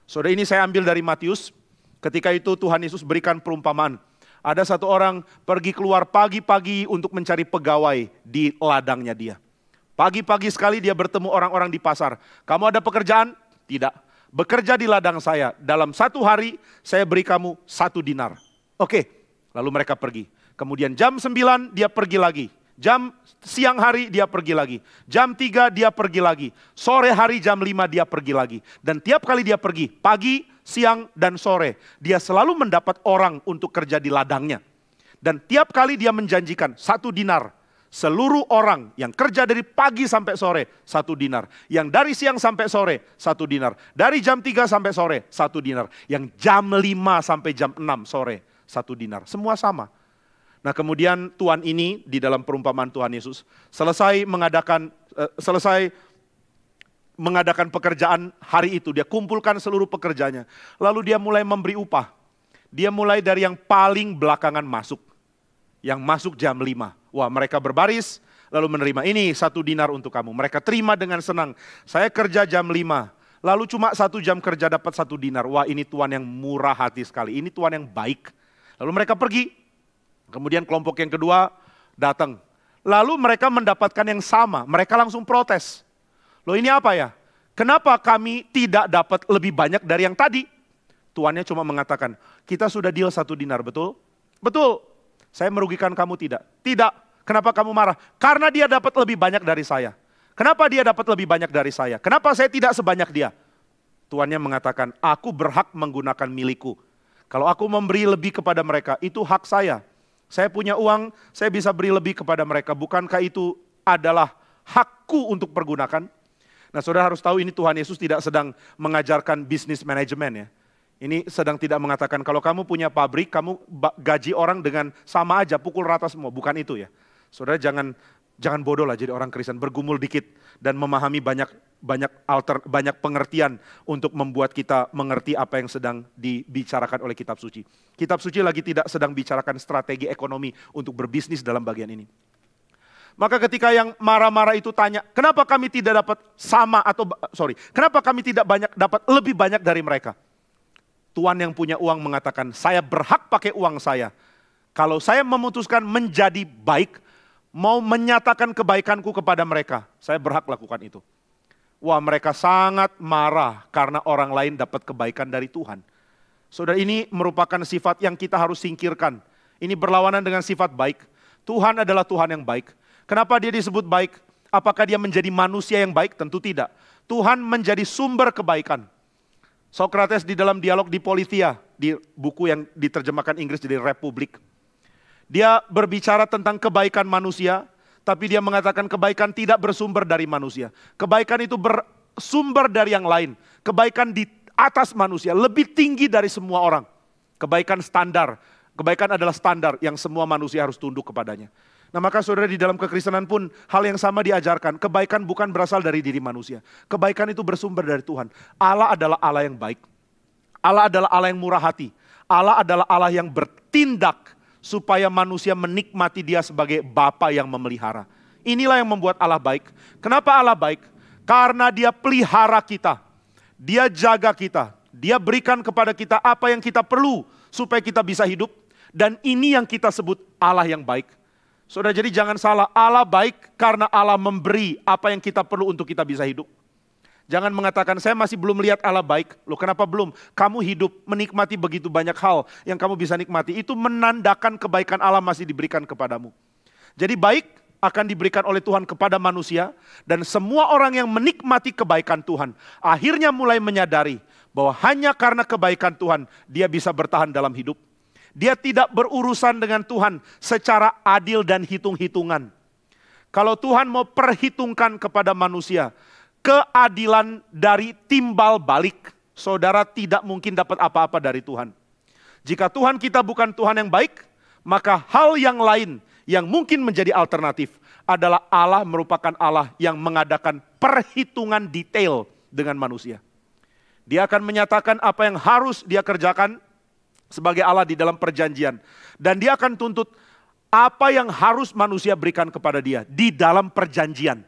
A: Saudara ini saya ambil dari Matius. Ketika itu Tuhan Yesus berikan perumpamaan. Ada satu orang pergi keluar pagi-pagi untuk mencari pegawai di ladangnya dia. Pagi-pagi sekali dia bertemu orang-orang di pasar. Kamu ada pekerjaan? Tidak. Bekerja di ladang saya. Dalam satu hari saya beri kamu satu dinar. Oke. Lalu mereka pergi. Kemudian jam sembilan dia pergi lagi. Jam siang hari dia pergi lagi. Jam tiga dia pergi lagi. Sore hari jam lima dia pergi lagi. Dan tiap kali dia pergi, pagi, siang, dan sore. Dia selalu mendapat orang untuk kerja di ladangnya. Dan tiap kali dia menjanjikan satu dinar. Seluruh orang yang kerja dari pagi sampai sore, satu dinar. Yang dari siang sampai sore, satu dinar. Dari jam tiga sampai sore, satu dinar. Yang jam lima sampai jam enam sore, satu dinar. Semua sama Nah, kemudian Tuhan ini di dalam perumpamaan Tuhan Yesus selesai mengadakan eh, selesai mengadakan pekerjaan hari itu, dia kumpulkan seluruh pekerjanya. Lalu dia mulai memberi upah. Dia mulai dari yang paling belakangan masuk. Yang masuk jam 5. Wah, mereka berbaris lalu menerima ini satu dinar untuk kamu. Mereka terima dengan senang. Saya kerja jam 5 lalu cuma satu jam kerja dapat satu dinar. Wah ini Tuhan yang murah hati sekali, ini Tuhan yang baik. Lalu mereka pergi, Kemudian kelompok yang kedua datang. Lalu mereka mendapatkan yang sama, mereka langsung protes. Loh ini apa ya? Kenapa kami tidak dapat lebih banyak dari yang tadi? Tuannya cuma mengatakan, kita sudah deal satu dinar, betul? Betul, saya merugikan kamu tidak? Tidak. Kenapa kamu marah? Karena dia dapat lebih banyak dari saya. Kenapa dia dapat lebih banyak dari saya? Kenapa saya tidak sebanyak dia? Tuannya mengatakan, aku berhak menggunakan milikku. Kalau aku memberi lebih kepada mereka, itu hak saya. Saya punya uang, saya bisa beri lebih kepada mereka. Bukankah itu adalah hakku untuk pergunakan? Nah saudara harus tahu ini Tuhan Yesus tidak sedang mengajarkan bisnis manajemen ya. Ini sedang tidak mengatakan kalau kamu punya pabrik, kamu gaji orang dengan sama aja, pukul rata semua. Bukan itu ya. Saudara jangan Jangan bodoh lah jadi orang Kristen, bergumul dikit dan memahami banyak banyak alter banyak pengertian untuk membuat kita mengerti apa yang sedang dibicarakan oleh kitab suci. Kitab suci lagi tidak sedang bicarakan strategi ekonomi untuk berbisnis dalam bagian ini. Maka ketika yang marah-marah itu tanya, kenapa kami tidak dapat sama atau sorry, kenapa kami tidak banyak dapat lebih banyak dari mereka? Tuan yang punya uang mengatakan, saya berhak pakai uang saya. Kalau saya memutuskan menjadi baik, mau menyatakan kebaikanku kepada mereka, saya berhak lakukan itu. Wah mereka sangat marah karena orang lain dapat kebaikan dari Tuhan. Saudara ini merupakan sifat yang kita harus singkirkan. Ini berlawanan dengan sifat baik. Tuhan adalah Tuhan yang baik. Kenapa dia disebut baik? Apakah dia menjadi manusia yang baik? Tentu tidak. Tuhan menjadi sumber kebaikan. Sokrates di dalam dialog di Politia, di buku yang diterjemahkan Inggris jadi Republik dia berbicara tentang kebaikan manusia, tapi dia mengatakan kebaikan tidak bersumber dari manusia. Kebaikan itu bersumber dari yang lain. Kebaikan di atas manusia, lebih tinggi dari semua orang. Kebaikan standar, kebaikan adalah standar yang semua manusia harus tunduk kepadanya. Nah maka saudara di dalam kekristenan pun hal yang sama diajarkan. Kebaikan bukan berasal dari diri manusia. Kebaikan itu bersumber dari Tuhan. Allah adalah Allah yang baik. Allah adalah Allah yang murah hati. Allah adalah Allah yang bertindak supaya manusia menikmati dia sebagai Bapa yang memelihara. Inilah yang membuat Allah baik. Kenapa Allah baik? Karena dia pelihara kita. Dia jaga kita. Dia berikan kepada kita apa yang kita perlu supaya kita bisa hidup. Dan ini yang kita sebut Allah yang baik. sudah jadi jangan salah. Allah baik karena Allah memberi apa yang kita perlu untuk kita bisa hidup. Jangan mengatakan saya masih belum lihat Allah baik. Loh kenapa belum? Kamu hidup menikmati begitu banyak hal yang kamu bisa nikmati. Itu menandakan kebaikan Allah masih diberikan kepadamu. Jadi baik akan diberikan oleh Tuhan kepada manusia dan semua orang yang menikmati kebaikan Tuhan akhirnya mulai menyadari bahwa hanya karena kebaikan Tuhan dia bisa bertahan dalam hidup. Dia tidak berurusan dengan Tuhan secara adil dan hitung-hitungan. Kalau Tuhan mau perhitungkan kepada manusia, keadilan dari timbal balik. Saudara tidak mungkin dapat apa-apa dari Tuhan. Jika Tuhan kita bukan Tuhan yang baik, maka hal yang lain yang mungkin menjadi alternatif adalah Allah merupakan Allah yang mengadakan perhitungan detail dengan manusia. Dia akan menyatakan apa yang harus dia kerjakan sebagai Allah di dalam perjanjian. Dan dia akan tuntut apa yang harus manusia berikan kepada dia di dalam perjanjian.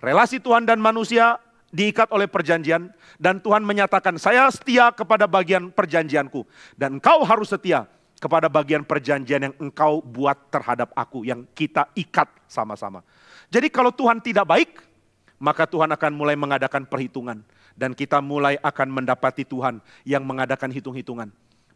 A: Relasi Tuhan dan manusia diikat oleh perjanjian dan Tuhan menyatakan saya setia kepada bagian perjanjianku dan engkau harus setia kepada bagian perjanjian yang engkau buat terhadap aku yang kita ikat sama-sama. Jadi kalau Tuhan tidak baik, maka Tuhan akan mulai mengadakan perhitungan dan kita mulai akan mendapati Tuhan yang mengadakan hitung-hitungan.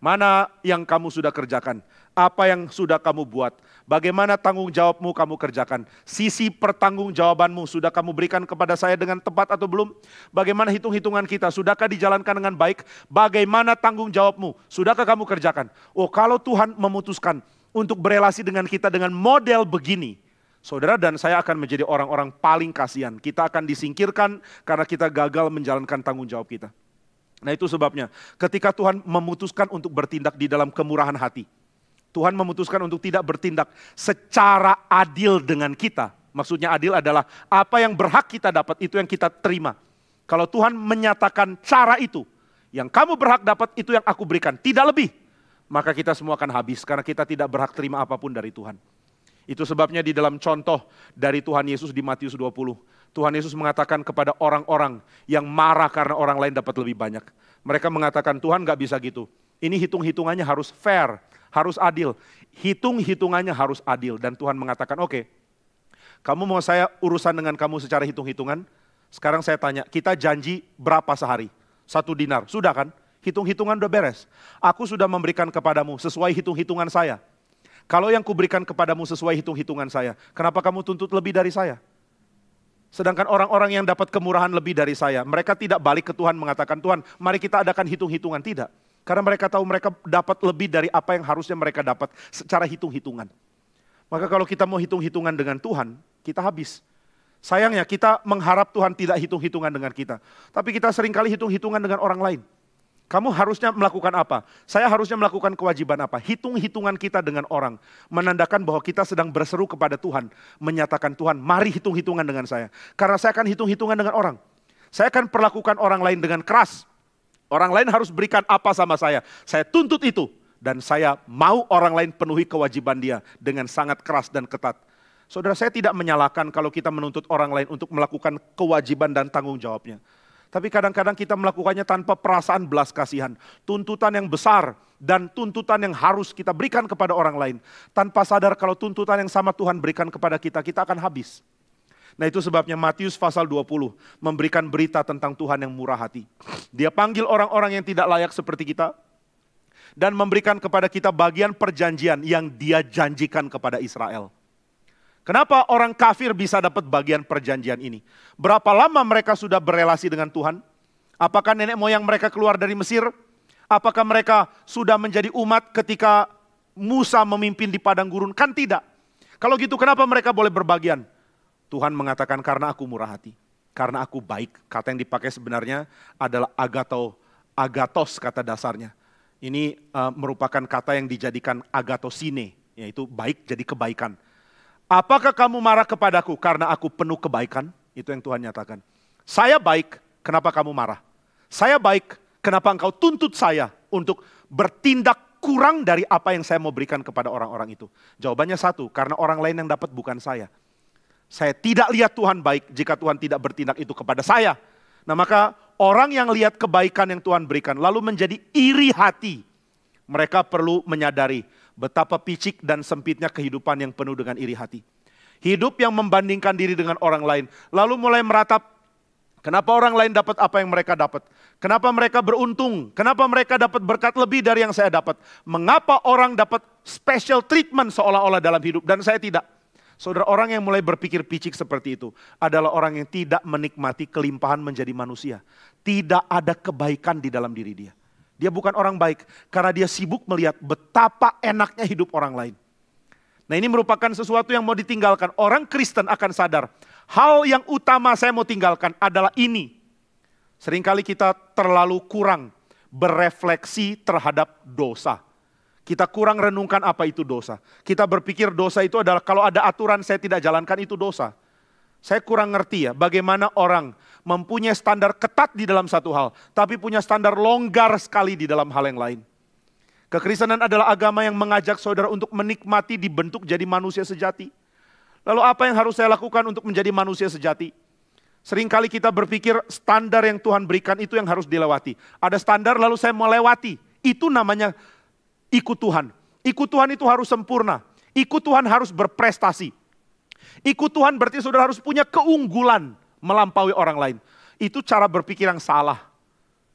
A: Mana yang kamu sudah kerjakan? Apa yang sudah kamu buat? Bagaimana tanggung jawabmu kamu kerjakan? Sisi pertanggung jawabanmu sudah kamu berikan kepada saya dengan tepat atau belum? Bagaimana hitung-hitungan kita? Sudahkah dijalankan dengan baik? Bagaimana tanggung jawabmu? Sudahkah kamu kerjakan? Oh, kalau Tuhan memutuskan untuk berelasi dengan kita dengan model begini, saudara dan saya akan menjadi orang-orang paling kasihan. Kita akan disingkirkan karena kita gagal menjalankan tanggung jawab kita. Nah itu sebabnya ketika Tuhan memutuskan untuk bertindak di dalam kemurahan hati. Tuhan memutuskan untuk tidak bertindak secara adil dengan kita. Maksudnya adil adalah apa yang berhak kita dapat itu yang kita terima. Kalau Tuhan menyatakan cara itu, yang kamu berhak dapat itu yang aku berikan, tidak lebih. Maka kita semua akan habis karena kita tidak berhak terima apapun dari Tuhan. Itu sebabnya di dalam contoh dari Tuhan Yesus di Matius 20, Tuhan Yesus mengatakan kepada orang-orang yang marah karena orang lain dapat lebih banyak. Mereka mengatakan, Tuhan gak bisa gitu. Ini hitung-hitungannya harus fair, harus adil. Hitung-hitungannya harus adil. Dan Tuhan mengatakan, oke, okay, kamu mau saya urusan dengan kamu secara hitung-hitungan? Sekarang saya tanya, kita janji berapa sehari? Satu dinar, sudah kan? Hitung-hitungan udah beres. Aku sudah memberikan kepadamu sesuai hitung-hitungan saya. Kalau yang kuberikan kepadamu sesuai hitung-hitungan saya, kenapa kamu tuntut lebih dari saya? Sedangkan orang-orang yang dapat kemurahan lebih dari saya, mereka tidak balik ke Tuhan mengatakan, Tuhan mari kita adakan hitung-hitungan. Tidak. Karena mereka tahu mereka dapat lebih dari apa yang harusnya mereka dapat secara hitung-hitungan. Maka kalau kita mau hitung-hitungan dengan Tuhan, kita habis. Sayangnya kita mengharap Tuhan tidak hitung-hitungan dengan kita. Tapi kita seringkali hitung-hitungan dengan orang lain. Kamu harusnya melakukan apa? Saya harusnya melakukan kewajiban apa? Hitung-hitungan kita dengan orang menandakan bahwa kita sedang berseru kepada Tuhan, menyatakan Tuhan, mari hitung-hitungan dengan saya. Karena saya akan hitung-hitungan dengan orang. Saya akan perlakukan orang lain dengan keras. Orang lain harus berikan apa sama saya. Saya tuntut itu dan saya mau orang lain penuhi kewajiban dia dengan sangat keras dan ketat. Saudara, saya tidak menyalahkan kalau kita menuntut orang lain untuk melakukan kewajiban dan tanggung jawabnya. Tapi kadang-kadang kita melakukannya tanpa perasaan belas kasihan. Tuntutan yang besar dan tuntutan yang harus kita berikan kepada orang lain. Tanpa sadar kalau tuntutan yang sama Tuhan berikan kepada kita, kita akan habis. Nah itu sebabnya Matius pasal 20 memberikan berita tentang Tuhan yang murah hati. Dia panggil orang-orang yang tidak layak seperti kita dan memberikan kepada kita bagian perjanjian yang dia janjikan kepada Israel. Kenapa orang kafir bisa dapat bagian perjanjian ini? Berapa lama mereka sudah berelasi dengan Tuhan? Apakah nenek moyang mereka keluar dari Mesir? Apakah mereka sudah menjadi umat ketika Musa memimpin di padang gurun? Kan tidak. Kalau gitu kenapa mereka boleh berbagian? Tuhan mengatakan karena aku murah hati, karena aku baik. Kata yang dipakai sebenarnya adalah agato, agatos kata dasarnya. Ini uh, merupakan kata yang dijadikan agatosine, yaitu baik jadi kebaikan Apakah kamu marah kepadaku karena aku penuh kebaikan? Itu yang Tuhan nyatakan. Saya baik, kenapa kamu marah? Saya baik, kenapa engkau tuntut saya untuk bertindak kurang dari apa yang saya mau berikan kepada orang-orang itu? Jawabannya satu, karena orang lain yang dapat bukan saya. Saya tidak lihat Tuhan baik jika Tuhan tidak bertindak itu kepada saya. Nah maka orang yang lihat kebaikan yang Tuhan berikan lalu menjadi iri hati. Mereka perlu menyadari betapa picik dan sempitnya kehidupan yang penuh dengan iri hati. Hidup yang membandingkan diri dengan orang lain, lalu mulai meratap Kenapa orang lain dapat apa yang mereka dapat? Kenapa mereka beruntung? Kenapa mereka dapat berkat lebih dari yang saya dapat? Mengapa orang dapat special treatment seolah-olah dalam hidup dan saya tidak? Saudara orang yang mulai berpikir picik seperti itu adalah orang yang tidak menikmati kelimpahan menjadi manusia. Tidak ada kebaikan di dalam diri dia. Dia bukan orang baik karena dia sibuk melihat betapa enaknya hidup orang lain. Nah ini merupakan sesuatu yang mau ditinggalkan. Orang Kristen akan sadar. Hal yang utama saya mau tinggalkan adalah ini. Seringkali kita terlalu kurang berefleksi terhadap dosa. Kita kurang renungkan apa itu dosa. Kita berpikir dosa itu adalah kalau ada aturan saya tidak jalankan itu dosa. Saya kurang ngerti ya bagaimana orang mempunyai standar ketat di dalam satu hal, tapi punya standar longgar sekali di dalam hal yang lain. Kekristenan adalah agama yang mengajak saudara untuk menikmati dibentuk jadi manusia sejati. Lalu apa yang harus saya lakukan untuk menjadi manusia sejati? Seringkali kita berpikir standar yang Tuhan berikan itu yang harus dilewati. Ada standar lalu saya melewati. Itu namanya ikut Tuhan. Ikut Tuhan itu harus sempurna. Ikut Tuhan harus berprestasi. Ikut Tuhan berarti saudara harus punya keunggulan melampaui orang lain. Itu cara berpikir yang salah.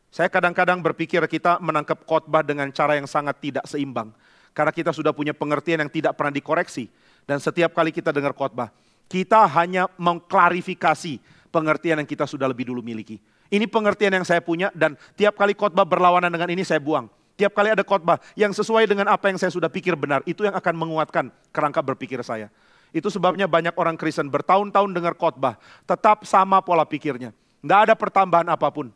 A: Saya kadang-kadang berpikir kita menangkap khotbah dengan cara yang sangat tidak seimbang. Karena kita sudah punya pengertian yang tidak pernah dikoreksi. Dan setiap kali kita dengar khotbah, kita hanya mengklarifikasi pengertian yang kita sudah lebih dulu miliki. Ini pengertian yang saya punya dan tiap kali khotbah berlawanan dengan ini saya buang. Tiap kali ada khotbah yang sesuai dengan apa yang saya sudah pikir benar, itu yang akan menguatkan kerangka berpikir saya. Itu sebabnya banyak orang Kristen bertahun-tahun dengar khotbah, tetap sama pola pikirnya. Tidak ada pertambahan apapun.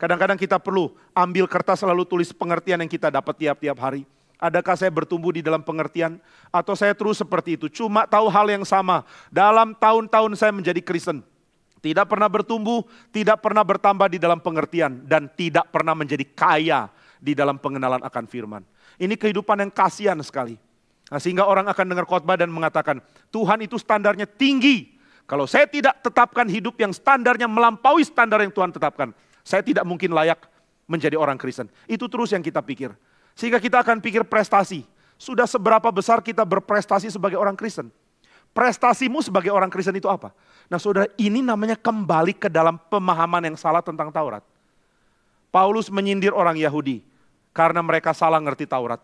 A: Kadang-kadang kita perlu ambil kertas lalu tulis pengertian yang kita dapat tiap-tiap hari. Adakah saya bertumbuh di dalam pengertian atau saya terus seperti itu? Cuma tahu hal yang sama. Dalam tahun-tahun saya menjadi Kristen, tidak pernah bertumbuh, tidak pernah bertambah di dalam pengertian dan tidak pernah menjadi kaya di dalam pengenalan akan firman. Ini kehidupan yang kasihan sekali. Nah, sehingga orang akan dengar khotbah dan mengatakan, Tuhan itu standarnya tinggi. Kalau saya tidak tetapkan hidup yang standarnya melampaui standar yang Tuhan tetapkan, saya tidak mungkin layak menjadi orang Kristen. Itu terus yang kita pikir. Sehingga kita akan pikir prestasi. Sudah seberapa besar kita berprestasi sebagai orang Kristen? Prestasimu sebagai orang Kristen itu apa? Nah saudara, ini namanya kembali ke dalam pemahaman yang salah tentang Taurat. Paulus menyindir orang Yahudi karena mereka salah ngerti Taurat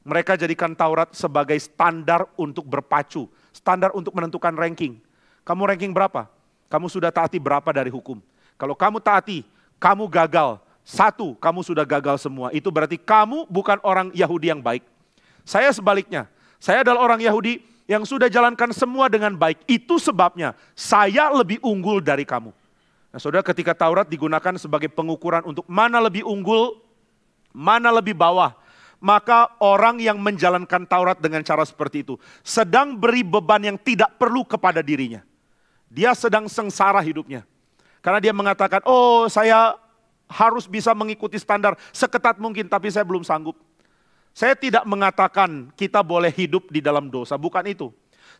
A: mereka jadikan Taurat sebagai standar untuk berpacu, standar untuk menentukan ranking. Kamu ranking berapa? Kamu sudah taati berapa dari hukum? Kalau kamu taati, kamu gagal. Satu, kamu sudah gagal semua. Itu berarti kamu bukan orang Yahudi yang baik. Saya sebaliknya, saya adalah orang Yahudi yang sudah jalankan semua dengan baik. Itu sebabnya saya lebih unggul dari kamu. Nah, saudara, ketika Taurat digunakan sebagai pengukuran untuk mana lebih unggul, mana lebih bawah, maka orang yang menjalankan Taurat dengan cara seperti itu sedang beri beban yang tidak perlu kepada dirinya. Dia sedang sengsara hidupnya. Karena dia mengatakan, "Oh, saya harus bisa mengikuti standar seketat mungkin, tapi saya belum sanggup." Saya tidak mengatakan kita boleh hidup di dalam dosa, bukan itu.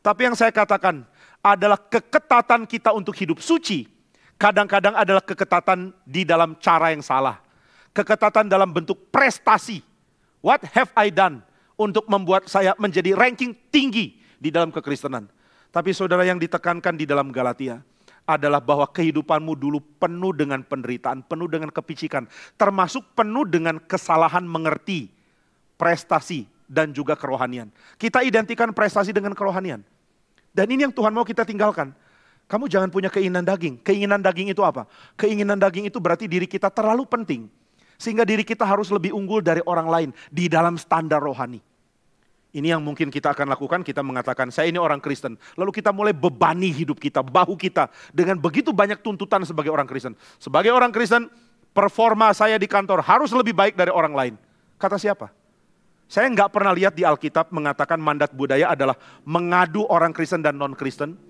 A: Tapi yang saya katakan adalah keketatan kita untuk hidup suci kadang-kadang adalah keketatan di dalam cara yang salah. Keketatan dalam bentuk prestasi What have I done untuk membuat saya menjadi ranking tinggi di dalam kekristenan? Tapi saudara yang ditekankan di dalam Galatia adalah bahwa kehidupanmu dulu penuh dengan penderitaan, penuh dengan kepicikan, termasuk penuh dengan kesalahan mengerti prestasi dan juga kerohanian. Kita identikan prestasi dengan kerohanian. Dan ini yang Tuhan mau kita tinggalkan. Kamu jangan punya keinginan daging. Keinginan daging itu apa? Keinginan daging itu berarti diri kita terlalu penting sehingga diri kita harus lebih unggul dari orang lain di dalam standar rohani. Ini yang mungkin kita akan lakukan, kita mengatakan saya ini orang Kristen. Lalu kita mulai bebani hidup kita, bahu kita dengan begitu banyak tuntutan sebagai orang Kristen. Sebagai orang Kristen, performa saya di kantor harus lebih baik dari orang lain. Kata siapa? Saya nggak pernah lihat di Alkitab mengatakan mandat budaya adalah mengadu orang Kristen dan non-Kristen.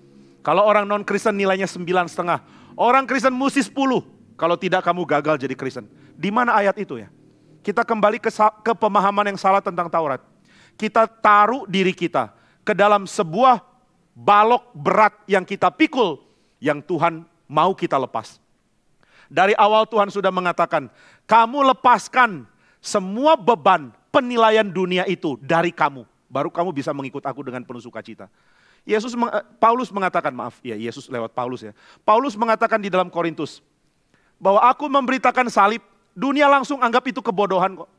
A: Kalau orang non-Kristen nilainya sembilan setengah, orang Kristen musis 10. Kalau tidak kamu gagal jadi Kristen. Di mana ayat itu ya? Kita kembali ke, ke pemahaman yang salah tentang Taurat. Kita taruh diri kita ke dalam sebuah balok berat yang kita pikul yang Tuhan mau kita lepas. Dari awal Tuhan sudah mengatakan, kamu lepaskan semua beban penilaian dunia itu dari kamu. Baru kamu bisa mengikut aku dengan penuh sukacita. Yesus eh, Paulus mengatakan maaf ya Yesus lewat Paulus ya. Paulus mengatakan di dalam Korintus, bahwa aku memberitakan salib, dunia langsung anggap itu kebodohan kok.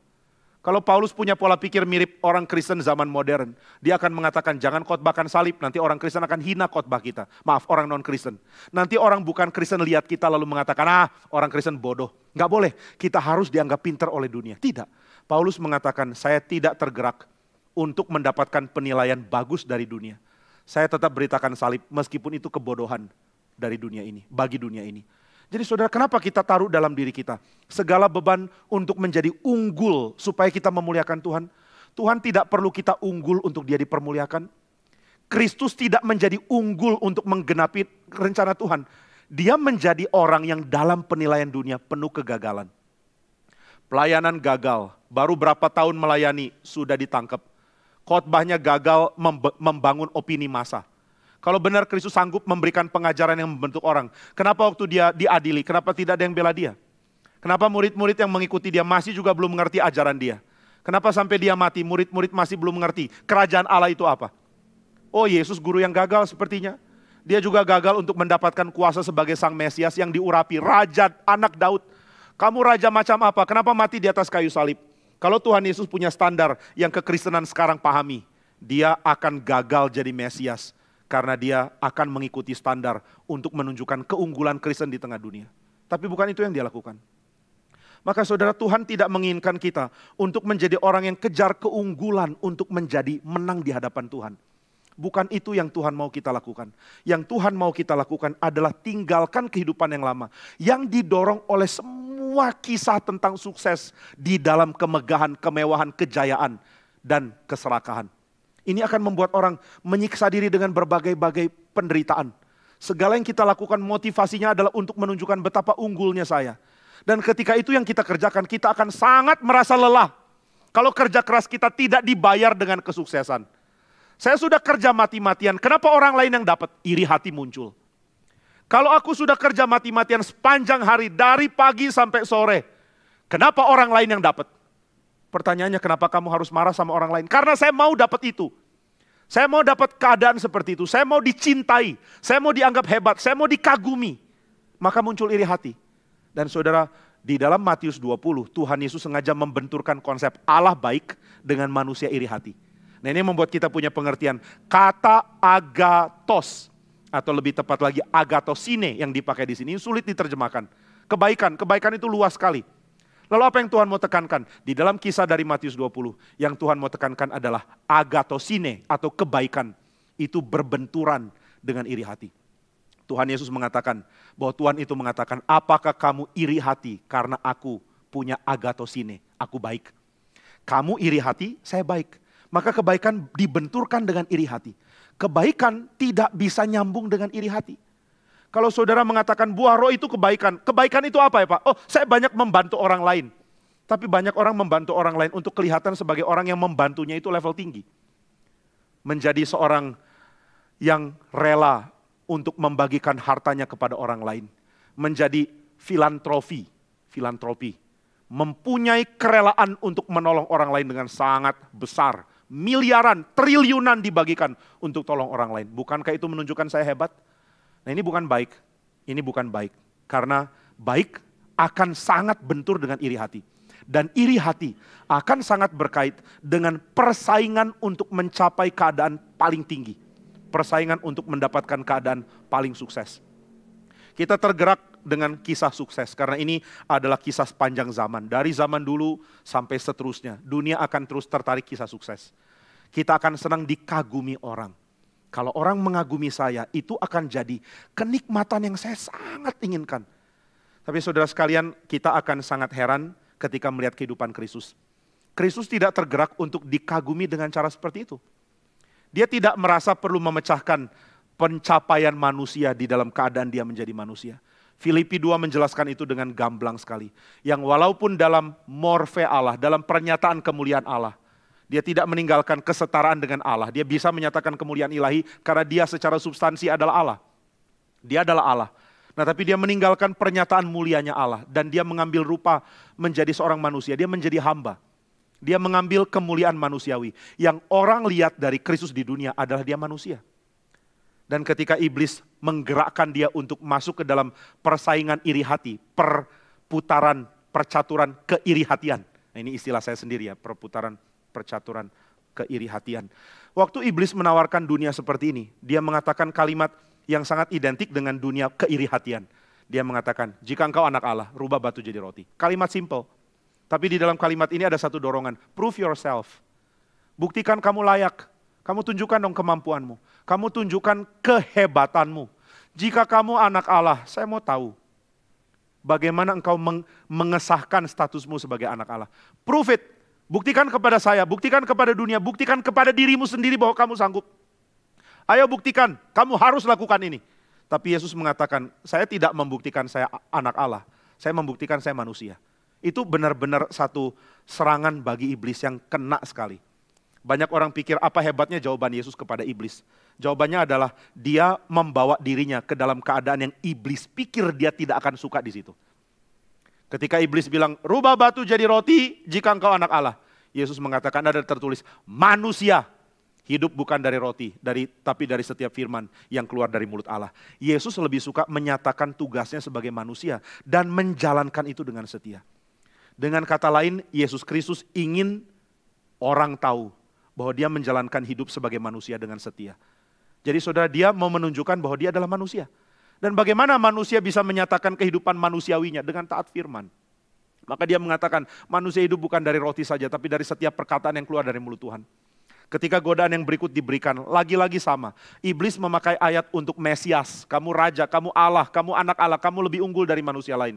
A: Kalau Paulus punya pola pikir mirip orang Kristen zaman modern, dia akan mengatakan jangan khotbahkan salib, nanti orang Kristen akan hina khotbah kita. Maaf, orang non-Kristen. Nanti orang bukan Kristen lihat kita lalu mengatakan, ah orang Kristen bodoh. Nggak boleh, kita harus dianggap pinter oleh dunia. Tidak. Paulus mengatakan, saya tidak tergerak untuk mendapatkan penilaian bagus dari dunia. Saya tetap beritakan salib meskipun itu kebodohan dari dunia ini, bagi dunia ini. Jadi saudara, kenapa kita taruh dalam diri kita? Segala beban untuk menjadi unggul supaya kita memuliakan Tuhan. Tuhan tidak perlu kita unggul untuk dia dipermuliakan. Kristus tidak menjadi unggul untuk menggenapi rencana Tuhan. Dia menjadi orang yang dalam penilaian dunia penuh kegagalan. Pelayanan gagal, baru berapa tahun melayani sudah ditangkap. Khotbahnya gagal membangun opini massa kalau benar Kristus sanggup memberikan pengajaran yang membentuk orang, kenapa waktu dia diadili, kenapa tidak ada yang bela dia? Kenapa murid-murid yang mengikuti dia masih juga belum mengerti ajaran dia? Kenapa sampai dia mati, murid-murid masih belum mengerti kerajaan Allah itu apa? Oh Yesus guru yang gagal sepertinya. Dia juga gagal untuk mendapatkan kuasa sebagai sang Mesias yang diurapi, raja anak Daud. Kamu raja macam apa? Kenapa mati di atas kayu salib? Kalau Tuhan Yesus punya standar yang kekristenan sekarang pahami, dia akan gagal jadi Mesias karena dia akan mengikuti standar untuk menunjukkan keunggulan Kristen di tengah dunia. Tapi bukan itu yang dia lakukan. Maka saudara Tuhan tidak menginginkan kita untuk menjadi orang yang kejar keunggulan untuk menjadi menang di hadapan Tuhan. Bukan itu yang Tuhan mau kita lakukan. Yang Tuhan mau kita lakukan adalah tinggalkan kehidupan yang lama. Yang didorong oleh semua kisah tentang sukses di dalam kemegahan, kemewahan, kejayaan, dan keserakahan. Ini akan membuat orang menyiksa diri dengan berbagai-bagai penderitaan. Segala yang kita lakukan motivasinya adalah untuk menunjukkan betapa unggulnya saya. Dan ketika itu yang kita kerjakan, kita akan sangat merasa lelah. Kalau kerja keras kita tidak dibayar dengan kesuksesan. Saya sudah kerja mati-matian, kenapa orang lain yang dapat? Iri hati muncul. Kalau aku sudah kerja mati-matian sepanjang hari, dari pagi sampai sore, kenapa orang lain yang dapat? Pertanyaannya kenapa kamu harus marah sama orang lain? Karena saya mau dapat itu. Saya mau dapat keadaan seperti itu. Saya mau dicintai. Saya mau dianggap hebat. Saya mau dikagumi. Maka muncul iri hati. Dan saudara, di dalam Matius 20, Tuhan Yesus sengaja membenturkan konsep Allah baik dengan manusia iri hati. Nah ini membuat kita punya pengertian. Kata agatos, atau lebih tepat lagi agatosine yang dipakai di sini, sulit diterjemahkan. Kebaikan, kebaikan itu luas sekali. Lalu apa yang Tuhan mau tekankan? Di dalam kisah dari Matius 20, yang Tuhan mau tekankan adalah agatosine atau kebaikan. Itu berbenturan dengan iri hati. Tuhan Yesus mengatakan bahwa Tuhan itu mengatakan, apakah kamu iri hati karena aku punya agatosine, aku baik. Kamu iri hati, saya baik. Maka kebaikan dibenturkan dengan iri hati. Kebaikan tidak bisa nyambung dengan iri hati. Kalau saudara mengatakan buah roh itu kebaikan, kebaikan itu apa ya Pak? Oh, saya banyak membantu orang lain. Tapi banyak orang membantu orang lain untuk kelihatan sebagai orang yang membantunya itu level tinggi. Menjadi seorang yang rela untuk membagikan hartanya kepada orang lain. Menjadi filantropi, filantropi. Mempunyai kerelaan untuk menolong orang lain dengan sangat besar. Miliaran, triliunan dibagikan untuk tolong orang lain. Bukankah itu menunjukkan saya hebat? Nah ini bukan baik, ini bukan baik. Karena baik akan sangat bentur dengan iri hati. Dan iri hati akan sangat berkait dengan persaingan untuk mencapai keadaan paling tinggi. Persaingan untuk mendapatkan keadaan paling sukses. Kita tergerak dengan kisah sukses karena ini adalah kisah sepanjang zaman. Dari zaman dulu sampai seterusnya. Dunia akan terus tertarik kisah sukses. Kita akan senang dikagumi orang kalau orang mengagumi saya, itu akan jadi kenikmatan yang saya sangat inginkan. Tapi saudara sekalian, kita akan sangat heran ketika melihat kehidupan Kristus. Kristus tidak tergerak untuk dikagumi dengan cara seperti itu. Dia tidak merasa perlu memecahkan pencapaian manusia di dalam keadaan dia menjadi manusia. Filipi 2 menjelaskan itu dengan gamblang sekali. Yang walaupun dalam morfe Allah, dalam pernyataan kemuliaan Allah, dia tidak meninggalkan kesetaraan dengan Allah. Dia bisa menyatakan kemuliaan ilahi karena dia secara substansi adalah Allah. Dia adalah Allah. Nah, tapi dia meninggalkan pernyataan mulianya Allah dan dia mengambil rupa menjadi seorang manusia. Dia menjadi hamba. Dia mengambil kemuliaan manusiawi. Yang orang lihat dari Kristus di dunia adalah dia manusia. Dan ketika iblis menggerakkan dia untuk masuk ke dalam persaingan iri hati, perputaran, percaturan keiri hatian. Nah, ini istilah saya sendiri ya, perputaran percaturan, keiri hatian. Waktu iblis menawarkan dunia seperti ini, dia mengatakan kalimat yang sangat identik dengan dunia keiri hatian. Dia mengatakan, jika engkau anak Allah, rubah batu jadi roti. Kalimat simple. Tapi di dalam kalimat ini ada satu dorongan, prove yourself. Buktikan kamu layak. Kamu tunjukkan dong kemampuanmu. Kamu tunjukkan kehebatanmu. Jika kamu anak Allah, saya mau tahu bagaimana engkau mengesahkan statusmu sebagai anak Allah. Prove it. Buktikan kepada saya, buktikan kepada dunia, buktikan kepada dirimu sendiri bahwa kamu sanggup. Ayo buktikan, kamu harus lakukan ini. Tapi Yesus mengatakan, saya tidak membuktikan saya anak Allah, saya membuktikan saya manusia. Itu benar-benar satu serangan bagi iblis yang kena sekali. Banyak orang pikir apa hebatnya jawaban Yesus kepada iblis. Jawabannya adalah dia membawa dirinya ke dalam keadaan yang iblis pikir dia tidak akan suka di situ. Ketika iblis bilang, rubah batu jadi roti jika engkau anak Allah. Yesus mengatakan ada tertulis, manusia hidup bukan dari roti, dari tapi dari setiap firman yang keluar dari mulut Allah. Yesus lebih suka menyatakan tugasnya sebagai manusia dan menjalankan itu dengan setia. Dengan kata lain, Yesus Kristus ingin orang tahu bahwa dia menjalankan hidup sebagai manusia dengan setia. Jadi saudara dia mau menunjukkan bahwa dia adalah manusia. Dan bagaimana manusia bisa menyatakan kehidupan manusiawinya? Dengan taat firman. Maka dia mengatakan, manusia hidup bukan dari roti saja, tapi dari setiap perkataan yang keluar dari mulut Tuhan. Ketika godaan yang berikut diberikan, lagi-lagi sama. Iblis memakai ayat untuk Mesias, kamu raja, kamu Allah, kamu anak Allah, kamu lebih unggul dari manusia lain.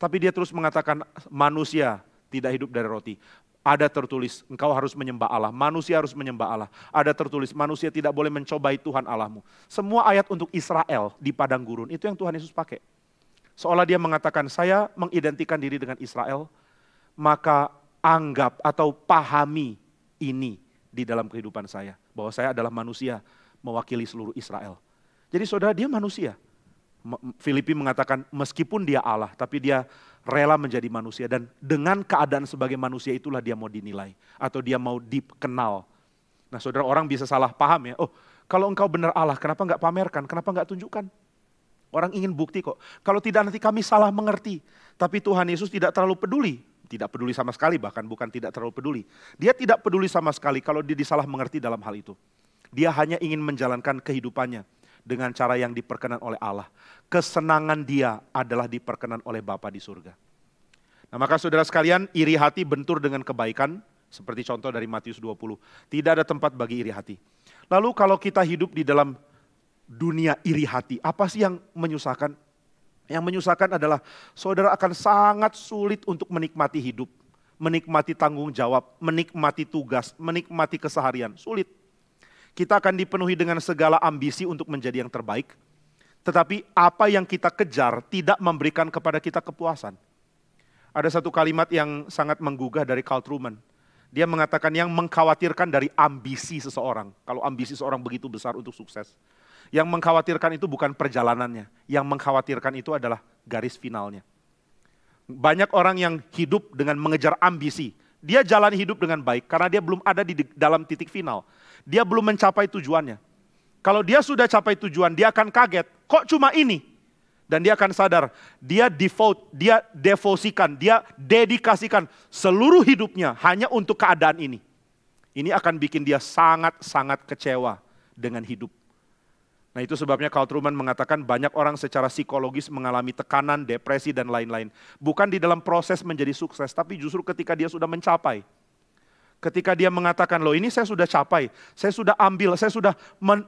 A: Tapi dia terus mengatakan manusia tidak hidup dari roti. Ada tertulis, engkau harus menyembah Allah, manusia harus menyembah Allah. Ada tertulis, manusia tidak boleh mencobai Tuhan Allahmu. Semua ayat untuk Israel di padang gurun, itu yang Tuhan Yesus pakai. Seolah dia mengatakan, saya mengidentikan diri dengan Israel, maka anggap atau pahami ini di dalam kehidupan saya. Bahwa saya adalah manusia mewakili seluruh Israel. Jadi saudara, dia manusia. Filipi mengatakan, meskipun dia Allah, tapi dia rela menjadi manusia dan dengan keadaan sebagai manusia itulah dia mau dinilai atau dia mau dikenal. Nah saudara orang bisa salah paham ya, oh kalau engkau benar Allah kenapa enggak pamerkan, kenapa enggak tunjukkan? Orang ingin bukti kok. Kalau tidak nanti kami salah mengerti. Tapi Tuhan Yesus tidak terlalu peduli. Tidak peduli sama sekali bahkan bukan tidak terlalu peduli. Dia tidak peduli sama sekali kalau dia disalah mengerti dalam hal itu. Dia hanya ingin menjalankan kehidupannya dengan cara yang diperkenan oleh Allah. Kesenangan dia adalah diperkenan oleh Bapa di surga. Nah maka saudara sekalian, iri hati bentur dengan kebaikan, seperti contoh dari Matius 20. Tidak ada tempat bagi iri hati. Lalu kalau kita hidup di dalam dunia iri hati, apa sih yang menyusahkan? Yang menyusahkan adalah saudara akan sangat sulit untuk menikmati hidup, menikmati tanggung jawab, menikmati tugas, menikmati keseharian. Sulit. Kita akan dipenuhi dengan segala ambisi untuk menjadi yang terbaik. Tetapi apa yang kita kejar tidak memberikan kepada kita kepuasan. Ada satu kalimat yang sangat menggugah dari Carl Truman. Dia mengatakan yang mengkhawatirkan dari ambisi seseorang. Kalau ambisi seseorang begitu besar untuk sukses. Yang mengkhawatirkan itu bukan perjalanannya. Yang mengkhawatirkan itu adalah garis finalnya. Banyak orang yang hidup dengan mengejar ambisi, dia jalan hidup dengan baik karena dia belum ada di dalam titik final. Dia belum mencapai tujuannya. Kalau dia sudah capai tujuan, dia akan kaget. Kok cuma ini? Dan dia akan sadar, dia default, dia devosikan, dia dedikasikan seluruh hidupnya hanya untuk keadaan ini. Ini akan bikin dia sangat-sangat kecewa dengan hidup. Nah itu sebabnya Carl Truman mengatakan banyak orang secara psikologis mengalami tekanan, depresi dan lain-lain. Bukan di dalam proses menjadi sukses, tapi justru ketika dia sudah mencapai. Ketika dia mengatakan, loh ini saya sudah capai, saya sudah ambil, saya sudah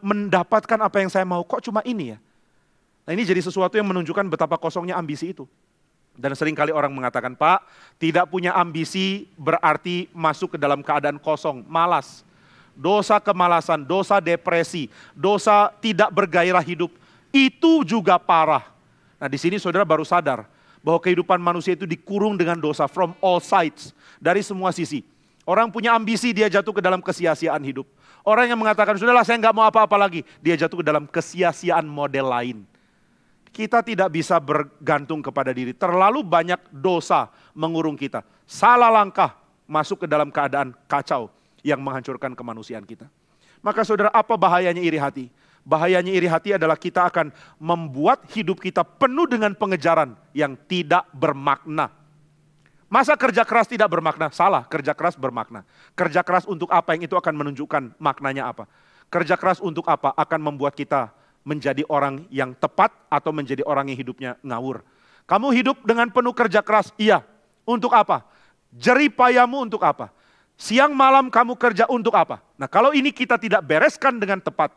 A: mendapatkan apa yang saya mau, kok cuma ini ya? Nah ini jadi sesuatu yang menunjukkan betapa kosongnya ambisi itu. Dan seringkali orang mengatakan, Pak, tidak punya ambisi berarti masuk ke dalam keadaan kosong, malas dosa kemalasan, dosa depresi, dosa tidak bergairah hidup, itu juga parah. Nah, di sini saudara baru sadar bahwa kehidupan manusia itu dikurung dengan dosa from all sides, dari semua sisi. Orang punya ambisi, dia jatuh ke dalam kesia-siaan hidup. Orang yang mengatakan, sudahlah saya nggak mau apa-apa lagi, dia jatuh ke dalam kesia-siaan model lain. Kita tidak bisa bergantung kepada diri. Terlalu banyak dosa mengurung kita. Salah langkah masuk ke dalam keadaan kacau yang menghancurkan kemanusiaan kita. Maka saudara, apa bahayanya iri hati? Bahayanya iri hati adalah kita akan membuat hidup kita penuh dengan pengejaran yang tidak bermakna. Masa kerja keras tidak bermakna? Salah, kerja keras bermakna. Kerja keras untuk apa yang itu akan menunjukkan maknanya apa? Kerja keras untuk apa akan membuat kita menjadi orang yang tepat atau menjadi orang yang hidupnya ngawur. Kamu hidup dengan penuh kerja keras, iya. Untuk apa? Jeripayamu untuk apa? Siang malam kamu kerja untuk apa? Nah kalau ini kita tidak bereskan dengan tepat,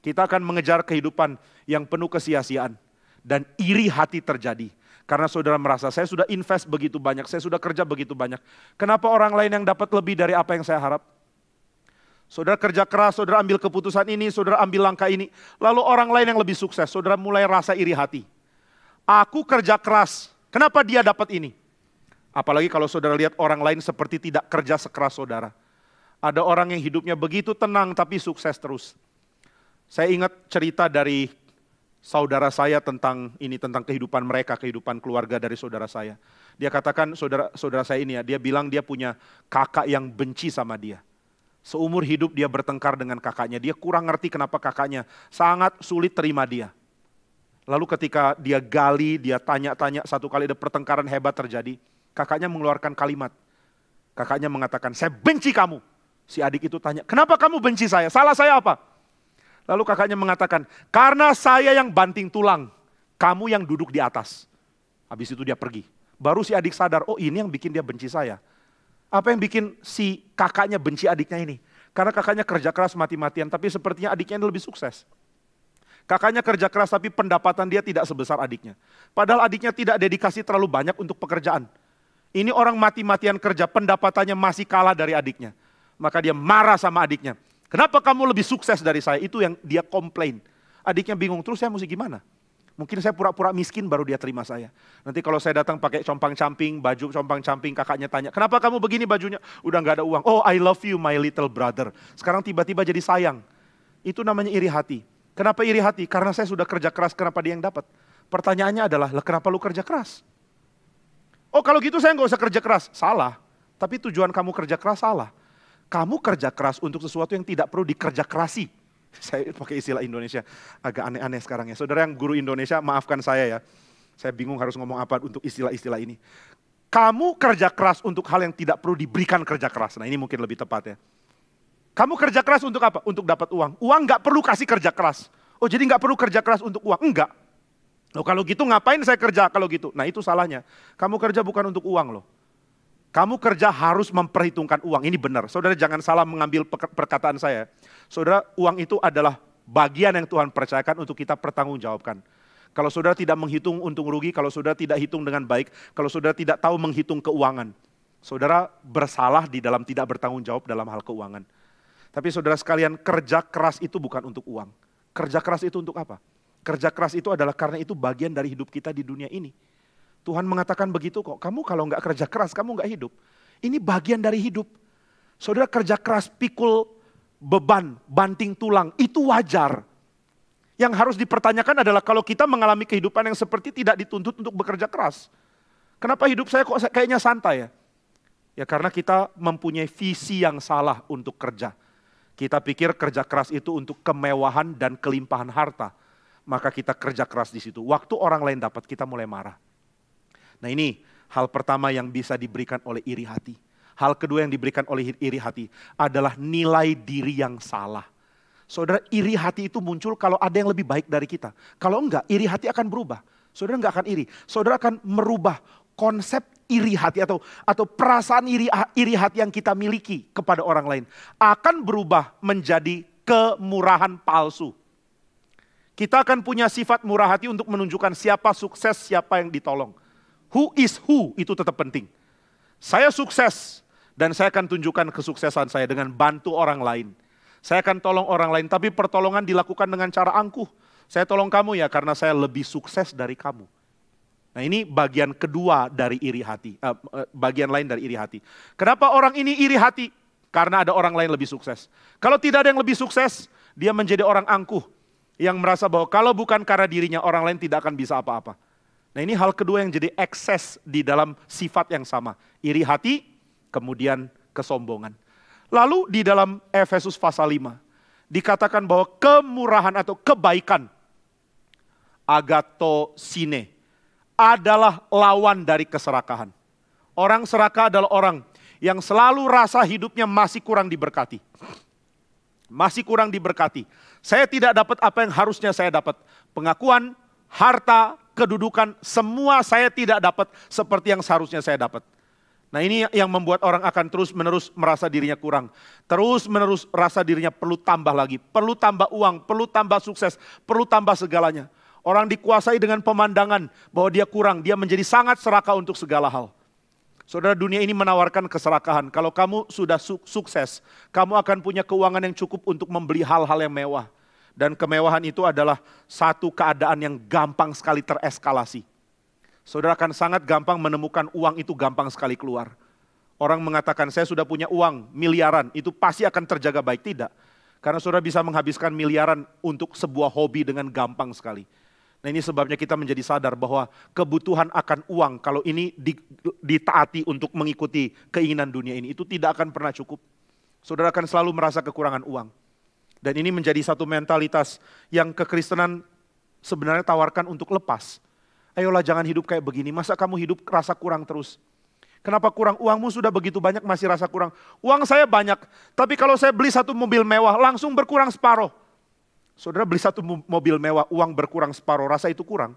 A: kita akan mengejar kehidupan yang penuh kesia-siaan. Dan iri hati terjadi. Karena saudara merasa, saya sudah invest begitu banyak, saya sudah kerja begitu banyak. Kenapa orang lain yang dapat lebih dari apa yang saya harap? Saudara kerja keras, saudara ambil keputusan ini, saudara ambil langkah ini. Lalu orang lain yang lebih sukses, saudara mulai rasa iri hati. Aku kerja keras, kenapa dia dapat ini? Apalagi kalau saudara lihat orang lain seperti tidak kerja sekeras saudara. Ada orang yang hidupnya begitu tenang tapi sukses terus. Saya ingat cerita dari saudara saya tentang ini tentang kehidupan mereka, kehidupan keluarga dari saudara saya. Dia katakan saudara saudara saya ini ya, dia bilang dia punya kakak yang benci sama dia. Seumur hidup dia bertengkar dengan kakaknya. Dia kurang ngerti kenapa kakaknya sangat sulit terima dia. Lalu ketika dia gali, dia tanya-tanya, satu kali ada pertengkaran hebat terjadi kakaknya mengeluarkan kalimat. Kakaknya mengatakan, saya benci kamu. Si adik itu tanya, kenapa kamu benci saya? Salah saya apa? Lalu kakaknya mengatakan, karena saya yang banting tulang, kamu yang duduk di atas. Habis itu dia pergi. Baru si adik sadar, oh ini yang bikin dia benci saya. Apa yang bikin si kakaknya benci adiknya ini? Karena kakaknya kerja keras mati-matian, tapi sepertinya adiknya ini lebih sukses. Kakaknya kerja keras tapi pendapatan dia tidak sebesar adiknya. Padahal adiknya tidak dedikasi terlalu banyak untuk pekerjaan. Ini orang mati-matian kerja, pendapatannya masih kalah dari adiknya. Maka dia marah sama adiknya. Kenapa kamu lebih sukses dari saya? Itu yang dia komplain. Adiknya bingung, terus saya mesti gimana? Mungkin saya pura-pura miskin baru dia terima saya. Nanti kalau saya datang pakai compang-camping, baju compang-camping, kakaknya tanya, kenapa kamu begini bajunya? Udah gak ada uang. Oh, I love you my little brother. Sekarang tiba-tiba jadi sayang. Itu namanya iri hati. Kenapa iri hati? Karena saya sudah kerja keras, kenapa dia yang dapat? Pertanyaannya adalah, kenapa lu kerja keras? Oh kalau gitu saya nggak usah kerja keras. Salah. Tapi tujuan kamu kerja keras salah. Kamu kerja keras untuk sesuatu yang tidak perlu dikerja kerasi. Saya pakai istilah Indonesia agak aneh-aneh sekarang ya. Saudara yang guru Indonesia maafkan saya ya. Saya bingung harus ngomong apa untuk istilah-istilah ini. Kamu kerja keras untuk hal yang tidak perlu diberikan kerja keras. Nah ini mungkin lebih tepat ya. Kamu kerja keras untuk apa? Untuk dapat uang. Uang nggak perlu kasih kerja keras. Oh jadi nggak perlu kerja keras untuk uang? Enggak. Loh kalau gitu ngapain saya kerja kalau gitu? Nah itu salahnya. Kamu kerja bukan untuk uang loh. Kamu kerja harus memperhitungkan uang. Ini benar. Saudara jangan salah mengambil perkataan saya. Saudara, uang itu adalah bagian yang Tuhan percayakan untuk kita pertanggungjawabkan. Kalau saudara tidak menghitung untung rugi, kalau saudara tidak hitung dengan baik, kalau saudara tidak tahu menghitung keuangan, saudara bersalah di dalam tidak bertanggung jawab dalam hal keuangan. Tapi saudara sekalian, kerja keras itu bukan untuk uang. Kerja keras itu untuk apa? Kerja keras itu adalah karena itu bagian dari hidup kita di dunia ini. Tuhan mengatakan begitu kok, kamu kalau nggak kerja keras, kamu nggak hidup. Ini bagian dari hidup. Saudara kerja keras, pikul beban, banting tulang, itu wajar. Yang harus dipertanyakan adalah kalau kita mengalami kehidupan yang seperti tidak dituntut untuk bekerja keras. Kenapa hidup saya kok kayaknya santai ya? Ya karena kita mempunyai visi yang salah untuk kerja. Kita pikir kerja keras itu untuk kemewahan dan kelimpahan harta maka kita kerja keras di situ. Waktu orang lain dapat, kita mulai marah. Nah ini hal pertama yang bisa diberikan oleh iri hati. Hal kedua yang diberikan oleh iri hati adalah nilai diri yang salah. Saudara, iri hati itu muncul kalau ada yang lebih baik dari kita. Kalau enggak, iri hati akan berubah. Saudara enggak akan iri. Saudara akan merubah konsep iri hati atau atau perasaan iri iri hati yang kita miliki kepada orang lain akan berubah menjadi kemurahan palsu. Kita akan punya sifat murah hati untuk menunjukkan siapa sukses, siapa yang ditolong. Who is who itu tetap penting. Saya sukses dan saya akan tunjukkan kesuksesan saya dengan bantu orang lain. Saya akan tolong orang lain, tapi pertolongan dilakukan dengan cara angkuh. Saya tolong kamu ya karena saya lebih sukses dari kamu. Nah ini bagian kedua dari iri hati, eh, eh bagian lain dari iri hati. Kenapa orang ini iri hati? Karena ada orang lain lebih sukses. Kalau tidak ada yang lebih sukses, dia menjadi orang angkuh yang merasa bahwa kalau bukan karena dirinya orang lain tidak akan bisa apa-apa. Nah ini hal kedua yang jadi ekses di dalam sifat yang sama. Iri hati, kemudian kesombongan. Lalu di dalam Efesus pasal 5, dikatakan bahwa kemurahan atau kebaikan, agato sine, adalah lawan dari keserakahan. Orang serakah adalah orang yang selalu rasa hidupnya masih kurang diberkati masih kurang diberkati. Saya tidak dapat apa yang harusnya saya dapat. Pengakuan, harta, kedudukan, semua saya tidak dapat seperti yang seharusnya saya dapat. Nah ini yang membuat orang akan terus menerus merasa dirinya kurang. Terus menerus rasa dirinya perlu tambah lagi. Perlu tambah uang, perlu tambah sukses, perlu tambah segalanya. Orang dikuasai dengan pemandangan bahwa dia kurang. Dia menjadi sangat serakah untuk segala hal. Saudara, dunia ini menawarkan keserakahan. Kalau kamu sudah sukses, kamu akan punya keuangan yang cukup untuk membeli hal-hal yang mewah. Dan kemewahan itu adalah satu keadaan yang gampang sekali tereskalasi. Saudara akan sangat gampang menemukan uang itu gampang sekali keluar. Orang mengatakan, saya sudah punya uang miliaran, itu pasti akan terjaga baik. Tidak. Karena saudara bisa menghabiskan miliaran untuk sebuah hobi dengan gampang sekali. Nah ini sebabnya kita menjadi sadar bahwa kebutuhan akan uang kalau ini ditaati untuk mengikuti keinginan dunia ini itu tidak akan pernah cukup. Saudara akan selalu merasa kekurangan uang. Dan ini menjadi satu mentalitas yang kekristenan sebenarnya tawarkan untuk lepas. Ayolah jangan hidup kayak begini, masa kamu hidup rasa kurang terus? Kenapa kurang? Uangmu sudah begitu banyak masih rasa kurang. Uang saya banyak, tapi kalau saya beli satu mobil mewah langsung berkurang separoh Saudara beli satu mobil mewah, uang berkurang separuh, rasa itu kurang.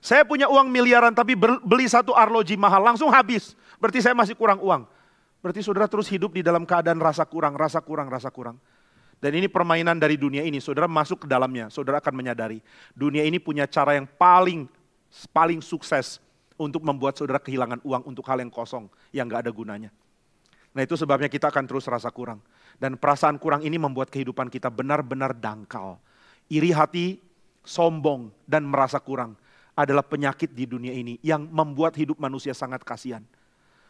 A: Saya punya uang miliaran tapi beli satu arloji mahal, langsung habis. Berarti saya masih kurang uang. Berarti saudara terus hidup di dalam keadaan rasa kurang, rasa kurang, rasa kurang. Dan ini permainan dari dunia ini, saudara masuk ke dalamnya, saudara akan menyadari. Dunia ini punya cara yang paling paling sukses untuk membuat saudara kehilangan uang untuk hal yang kosong, yang gak ada gunanya. Nah itu sebabnya kita akan terus rasa kurang. Dan perasaan kurang ini membuat kehidupan kita benar-benar dangkal. Iri hati, sombong, dan merasa kurang adalah penyakit di dunia ini yang membuat hidup manusia sangat kasihan.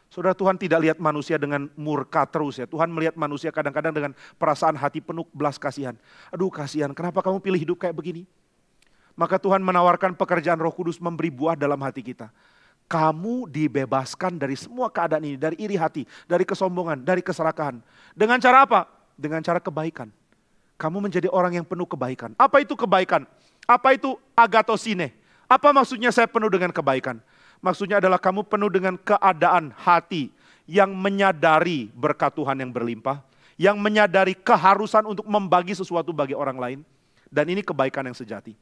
A: Saudara Tuhan tidak lihat manusia dengan murka terus ya. Tuhan melihat manusia kadang-kadang dengan perasaan hati penuh belas kasihan. Aduh kasihan, kenapa kamu pilih hidup kayak begini? Maka Tuhan menawarkan pekerjaan roh kudus memberi buah dalam hati kita kamu dibebaskan dari semua keadaan ini, dari iri hati, dari kesombongan, dari keserakahan. Dengan cara apa? Dengan cara kebaikan. Kamu menjadi orang yang penuh kebaikan. Apa itu kebaikan? Apa itu agatosine? Apa maksudnya saya penuh dengan kebaikan? Maksudnya adalah kamu penuh dengan keadaan hati yang menyadari berkat Tuhan yang berlimpah, yang menyadari keharusan untuk membagi sesuatu bagi orang lain, dan ini kebaikan yang sejati.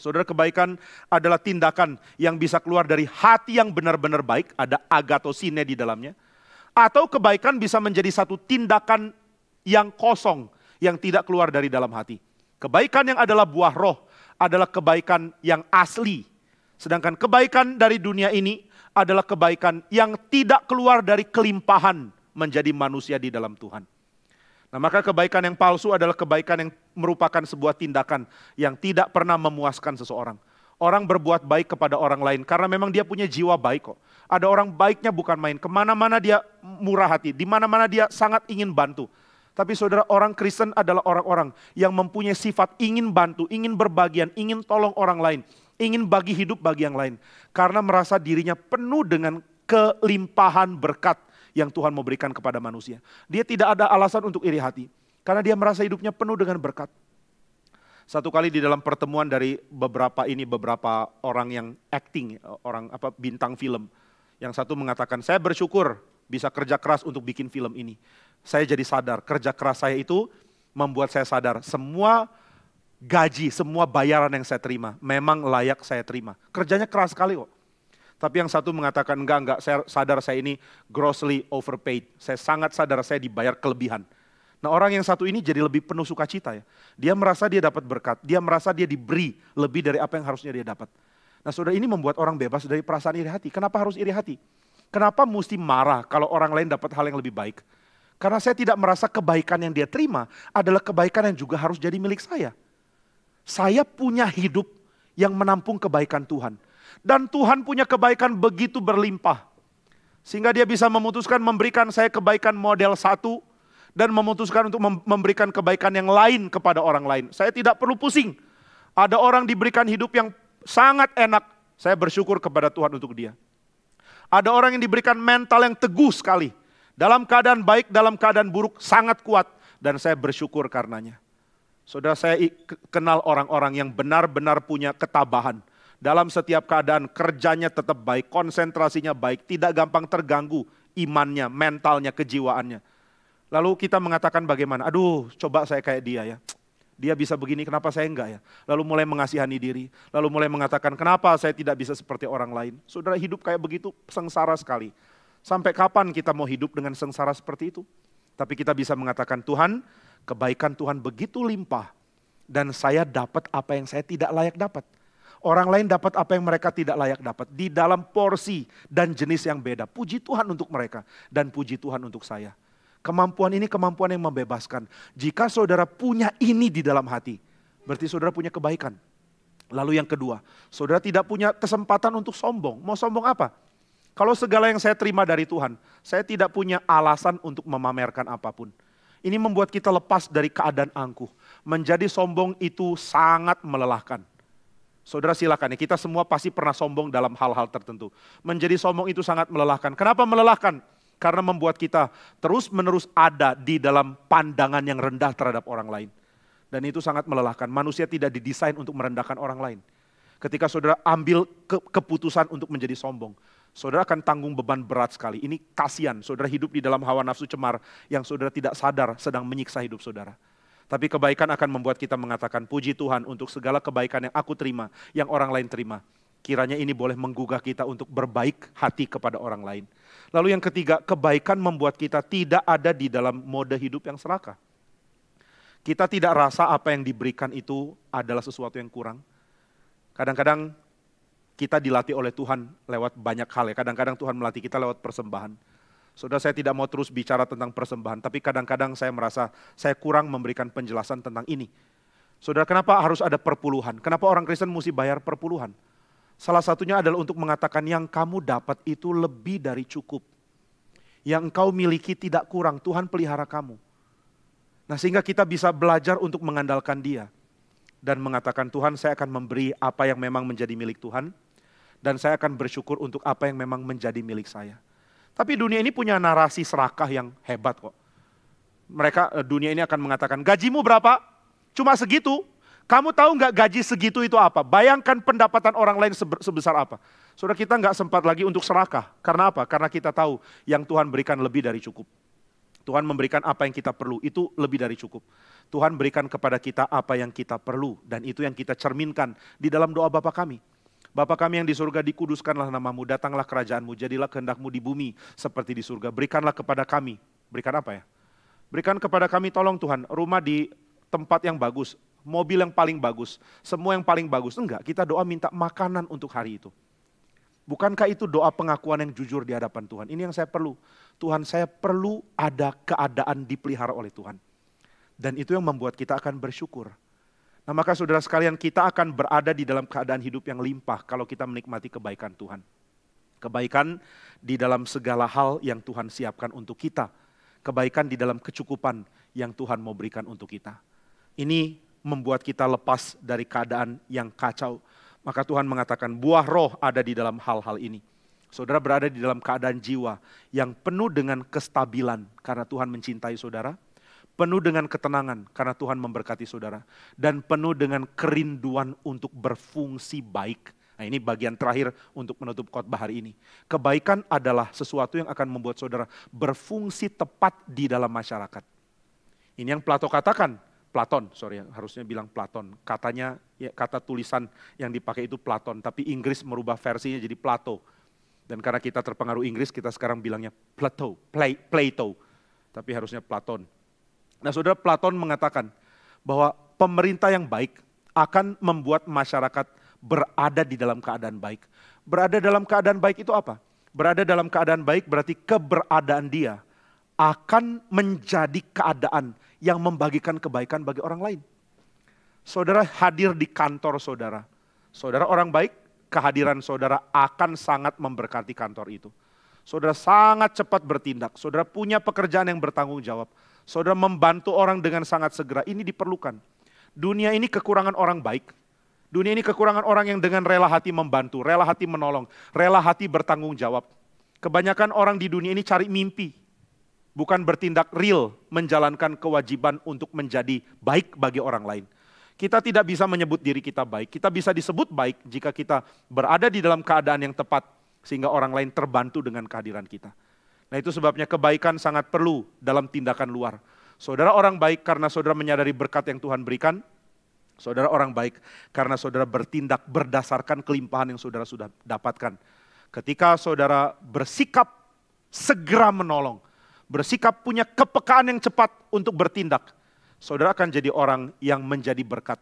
A: Saudara kebaikan adalah tindakan yang bisa keluar dari hati yang benar-benar baik, ada agatosine di dalamnya. Atau kebaikan bisa menjadi satu tindakan yang kosong, yang tidak keluar dari dalam hati. Kebaikan yang adalah buah roh adalah kebaikan yang asli. Sedangkan kebaikan dari dunia ini adalah kebaikan yang tidak keluar dari kelimpahan menjadi manusia di dalam Tuhan. Nah, maka kebaikan yang palsu adalah kebaikan yang merupakan sebuah tindakan yang tidak pernah memuaskan seseorang. Orang berbuat baik kepada orang lain karena memang dia punya jiwa baik kok. Ada orang baiknya bukan main, kemana-mana dia murah hati, di mana-mana dia sangat ingin bantu. Tapi saudara, orang Kristen adalah orang-orang yang mempunyai sifat ingin bantu, ingin berbagian, ingin tolong orang lain, ingin bagi hidup bagi yang lain. Karena merasa dirinya penuh dengan kelimpahan berkat yang Tuhan mau berikan kepada manusia. Dia tidak ada alasan untuk iri hati karena dia merasa hidupnya penuh dengan berkat. Satu kali di dalam pertemuan dari beberapa ini beberapa orang yang acting, orang apa bintang film. Yang satu mengatakan, "Saya bersyukur bisa kerja keras untuk bikin film ini." Saya jadi sadar kerja keras saya itu membuat saya sadar semua gaji, semua bayaran yang saya terima memang layak saya terima. Kerjanya keras sekali kok. Tapi yang satu mengatakan enggak, enggak, saya sadar saya ini grossly overpaid. Saya sangat sadar saya dibayar kelebihan. Nah orang yang satu ini jadi lebih penuh sukacita ya. Dia merasa dia dapat berkat, dia merasa dia diberi lebih dari apa yang harusnya dia dapat. Nah saudara ini membuat orang bebas dari perasaan iri hati. Kenapa harus iri hati? Kenapa mesti marah kalau orang lain dapat hal yang lebih baik? Karena saya tidak merasa kebaikan yang dia terima adalah kebaikan yang juga harus jadi milik saya. Saya punya hidup yang menampung kebaikan Tuhan dan Tuhan punya kebaikan begitu berlimpah. Sehingga dia bisa memutuskan memberikan saya kebaikan model satu. Dan memutuskan untuk memberikan kebaikan yang lain kepada orang lain. Saya tidak perlu pusing. Ada orang diberikan hidup yang sangat enak. Saya bersyukur kepada Tuhan untuk dia. Ada orang yang diberikan mental yang teguh sekali. Dalam keadaan baik, dalam keadaan buruk, sangat kuat. Dan saya bersyukur karenanya. Saudara saya kenal orang-orang yang benar-benar punya ketabahan dalam setiap keadaan kerjanya tetap baik, konsentrasinya baik, tidak gampang terganggu imannya, mentalnya, kejiwaannya. Lalu kita mengatakan bagaimana? Aduh, coba saya kayak dia ya. Dia bisa begini, kenapa saya enggak ya? Lalu mulai mengasihani diri, lalu mulai mengatakan, kenapa saya tidak bisa seperti orang lain? Saudara hidup kayak begitu, sengsara sekali. Sampai kapan kita mau hidup dengan sengsara seperti itu? Tapi kita bisa mengatakan, Tuhan, kebaikan Tuhan begitu limpah, dan saya dapat apa yang saya tidak layak dapat. Orang lain dapat apa yang mereka tidak layak dapat. Di dalam porsi dan jenis yang beda. Puji Tuhan untuk mereka dan puji Tuhan untuk saya. Kemampuan ini kemampuan yang membebaskan. Jika saudara punya ini di dalam hati, berarti saudara punya kebaikan. Lalu yang kedua, saudara tidak punya kesempatan untuk sombong. Mau sombong apa? Kalau segala yang saya terima dari Tuhan, saya tidak punya alasan untuk memamerkan apapun. Ini membuat kita lepas dari keadaan angkuh. Menjadi sombong itu sangat melelahkan. Saudara silakan ya, kita semua pasti pernah sombong dalam hal-hal tertentu. Menjadi sombong itu sangat melelahkan. Kenapa melelahkan? Karena membuat kita terus-menerus ada di dalam pandangan yang rendah terhadap orang lain. Dan itu sangat melelahkan. Manusia tidak didesain untuk merendahkan orang lain. Ketika saudara ambil ke keputusan untuk menjadi sombong, saudara akan tanggung beban berat sekali. Ini kasihan, saudara hidup di dalam hawa nafsu cemar yang saudara tidak sadar sedang menyiksa hidup saudara. Tapi kebaikan akan membuat kita mengatakan puji Tuhan untuk segala kebaikan yang aku terima, yang orang lain terima. Kiranya ini boleh menggugah kita untuk berbaik hati kepada orang lain. Lalu yang ketiga, kebaikan membuat kita tidak ada di dalam mode hidup yang serakah. Kita tidak rasa apa yang diberikan itu adalah sesuatu yang kurang. Kadang-kadang kita dilatih oleh Tuhan lewat banyak hal ya. Kadang-kadang Tuhan melatih kita lewat persembahan sudah saya tidak mau terus bicara tentang persembahan, tapi kadang-kadang saya merasa saya kurang memberikan penjelasan tentang ini. Saudara, kenapa harus ada perpuluhan? Kenapa orang Kristen mesti bayar perpuluhan? Salah satunya adalah untuk mengatakan yang kamu dapat itu lebih dari cukup. Yang engkau miliki tidak kurang, Tuhan pelihara kamu. Nah sehingga kita bisa belajar untuk mengandalkan dia. Dan mengatakan Tuhan saya akan memberi apa yang memang menjadi milik Tuhan. Dan saya akan bersyukur untuk apa yang memang menjadi milik saya. Tapi dunia ini punya narasi serakah yang hebat kok. Mereka eh, dunia ini akan mengatakan, gajimu berapa? Cuma segitu. Kamu tahu nggak gaji segitu itu apa? Bayangkan pendapatan orang lain sebesar apa. Saudara kita nggak sempat lagi untuk serakah. Karena apa? Karena kita tahu yang Tuhan berikan lebih dari cukup. Tuhan memberikan apa yang kita perlu, itu lebih dari cukup. Tuhan berikan kepada kita apa yang kita perlu dan itu yang kita cerminkan di dalam doa Bapa kami. Bapa kami yang di surga dikuduskanlah namamu, datanglah kerajaanmu, jadilah kehendakmu di bumi seperti di surga. Berikanlah kepada kami, berikan apa ya? Berikan kepada kami tolong Tuhan, rumah di tempat yang bagus, mobil yang paling bagus, semua yang paling bagus. Enggak, kita doa minta makanan untuk hari itu. Bukankah itu doa pengakuan yang jujur di hadapan Tuhan? Ini yang saya perlu. Tuhan, saya perlu ada keadaan dipelihara oleh Tuhan. Dan itu yang membuat kita akan bersyukur. Nah maka saudara sekalian kita akan berada di dalam keadaan hidup yang limpah kalau kita menikmati kebaikan Tuhan. Kebaikan di dalam segala hal yang Tuhan siapkan untuk kita. Kebaikan di dalam kecukupan yang Tuhan mau berikan untuk kita. Ini membuat kita lepas dari keadaan yang kacau. Maka Tuhan mengatakan buah roh ada di dalam hal-hal ini. Saudara berada di dalam keadaan jiwa yang penuh dengan kestabilan karena Tuhan mencintai saudara penuh dengan ketenangan karena Tuhan memberkati saudara dan penuh dengan kerinduan untuk berfungsi baik. Nah, ini bagian terakhir untuk menutup khotbah hari ini. Kebaikan adalah sesuatu yang akan membuat saudara berfungsi tepat di dalam masyarakat. Ini yang Plato katakan, Platon, sorry harusnya bilang Platon. Katanya ya, kata tulisan yang dipakai itu Platon, tapi Inggris merubah versinya jadi Plato. Dan karena kita terpengaruh Inggris, kita sekarang bilangnya Plato, Play, Plato. Tapi harusnya Platon. Nah saudara Platon mengatakan bahwa pemerintah yang baik akan membuat masyarakat berada di dalam keadaan baik. Berada dalam keadaan baik itu apa? Berada dalam keadaan baik berarti keberadaan dia akan menjadi keadaan yang membagikan kebaikan bagi orang lain. Saudara hadir di kantor saudara. Saudara orang baik, kehadiran saudara akan sangat memberkati kantor itu. Saudara sangat cepat bertindak, saudara punya pekerjaan yang bertanggung jawab. Saudara membantu orang dengan sangat segera. Ini diperlukan. Dunia ini kekurangan orang baik. Dunia ini kekurangan orang yang dengan rela hati membantu, rela hati menolong, rela hati bertanggung jawab. Kebanyakan orang di dunia ini cari mimpi, bukan bertindak real menjalankan kewajiban untuk menjadi baik bagi orang lain. Kita tidak bisa menyebut diri kita baik. Kita bisa disebut baik jika kita berada di dalam keadaan yang tepat, sehingga orang lain terbantu dengan kehadiran kita. Nah itu sebabnya kebaikan sangat perlu dalam tindakan luar. Saudara orang baik karena saudara menyadari berkat yang Tuhan berikan, Saudara orang baik karena saudara bertindak berdasarkan kelimpahan yang saudara sudah dapatkan. Ketika saudara bersikap segera menolong, bersikap punya kepekaan yang cepat untuk bertindak, saudara akan jadi orang yang menjadi berkat.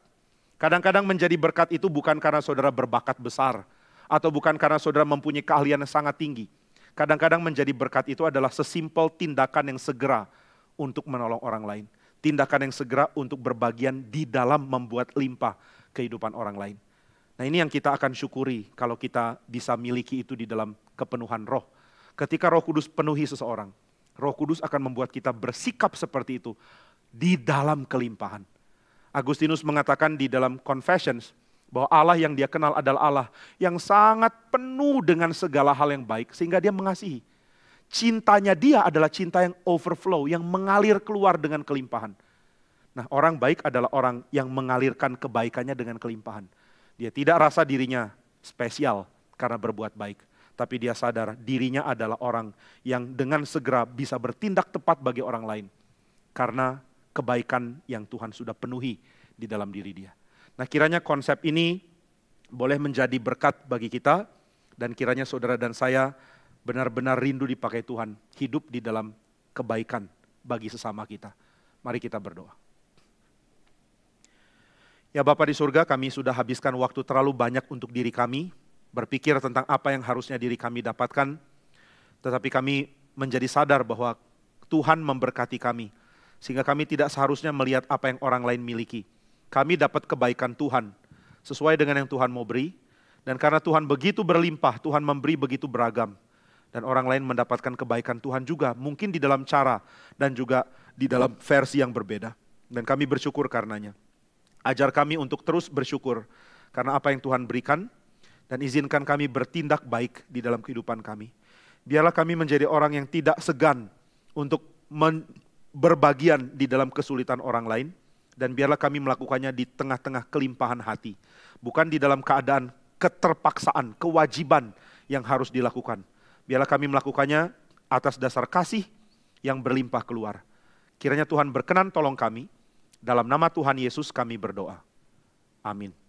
A: Kadang-kadang menjadi berkat itu bukan karena saudara berbakat besar atau bukan karena saudara mempunyai keahlian yang sangat tinggi, Kadang-kadang menjadi berkat itu adalah sesimpel tindakan yang segera untuk menolong orang lain. Tindakan yang segera untuk berbagian di dalam membuat limpah kehidupan orang lain. Nah ini yang kita akan syukuri kalau kita bisa miliki itu di dalam kepenuhan roh. Ketika roh kudus penuhi seseorang, roh kudus akan membuat kita bersikap seperti itu di dalam kelimpahan. Agustinus mengatakan di dalam Confessions, bahwa Allah yang dia kenal adalah Allah yang sangat penuh dengan segala hal yang baik sehingga dia mengasihi. Cintanya dia adalah cinta yang overflow, yang mengalir keluar dengan kelimpahan. Nah, orang baik adalah orang yang mengalirkan kebaikannya dengan kelimpahan. Dia tidak rasa dirinya spesial karena berbuat baik, tapi dia sadar dirinya adalah orang yang dengan segera bisa bertindak tepat bagi orang lain karena kebaikan yang Tuhan sudah penuhi di dalam diri dia. Nah kiranya konsep ini boleh menjadi berkat bagi kita dan kiranya saudara dan saya benar-benar rindu dipakai Tuhan, hidup di dalam kebaikan bagi sesama kita. Mari kita berdoa. Ya Bapak di surga, kami sudah habiskan waktu terlalu banyak untuk diri kami, berpikir tentang apa yang harusnya diri kami dapatkan, tetapi kami menjadi sadar bahwa Tuhan memberkati kami, sehingga kami tidak seharusnya melihat apa yang orang lain miliki, kami dapat kebaikan Tuhan sesuai dengan yang Tuhan mau beri. Dan karena Tuhan begitu berlimpah, Tuhan memberi begitu beragam. Dan orang lain mendapatkan kebaikan Tuhan juga, mungkin di dalam cara dan juga di dalam versi yang berbeda. Dan kami bersyukur karenanya. Ajar kami untuk terus bersyukur karena apa yang Tuhan berikan dan izinkan kami bertindak baik di dalam kehidupan kami. Biarlah kami menjadi orang yang tidak segan untuk berbagian di dalam kesulitan orang lain, dan biarlah kami melakukannya di tengah-tengah kelimpahan hati, bukan di dalam keadaan keterpaksaan, kewajiban yang harus dilakukan. Biarlah kami melakukannya atas dasar kasih yang berlimpah keluar. Kiranya Tuhan berkenan tolong kami. Dalam nama Tuhan Yesus kami berdoa. Amin.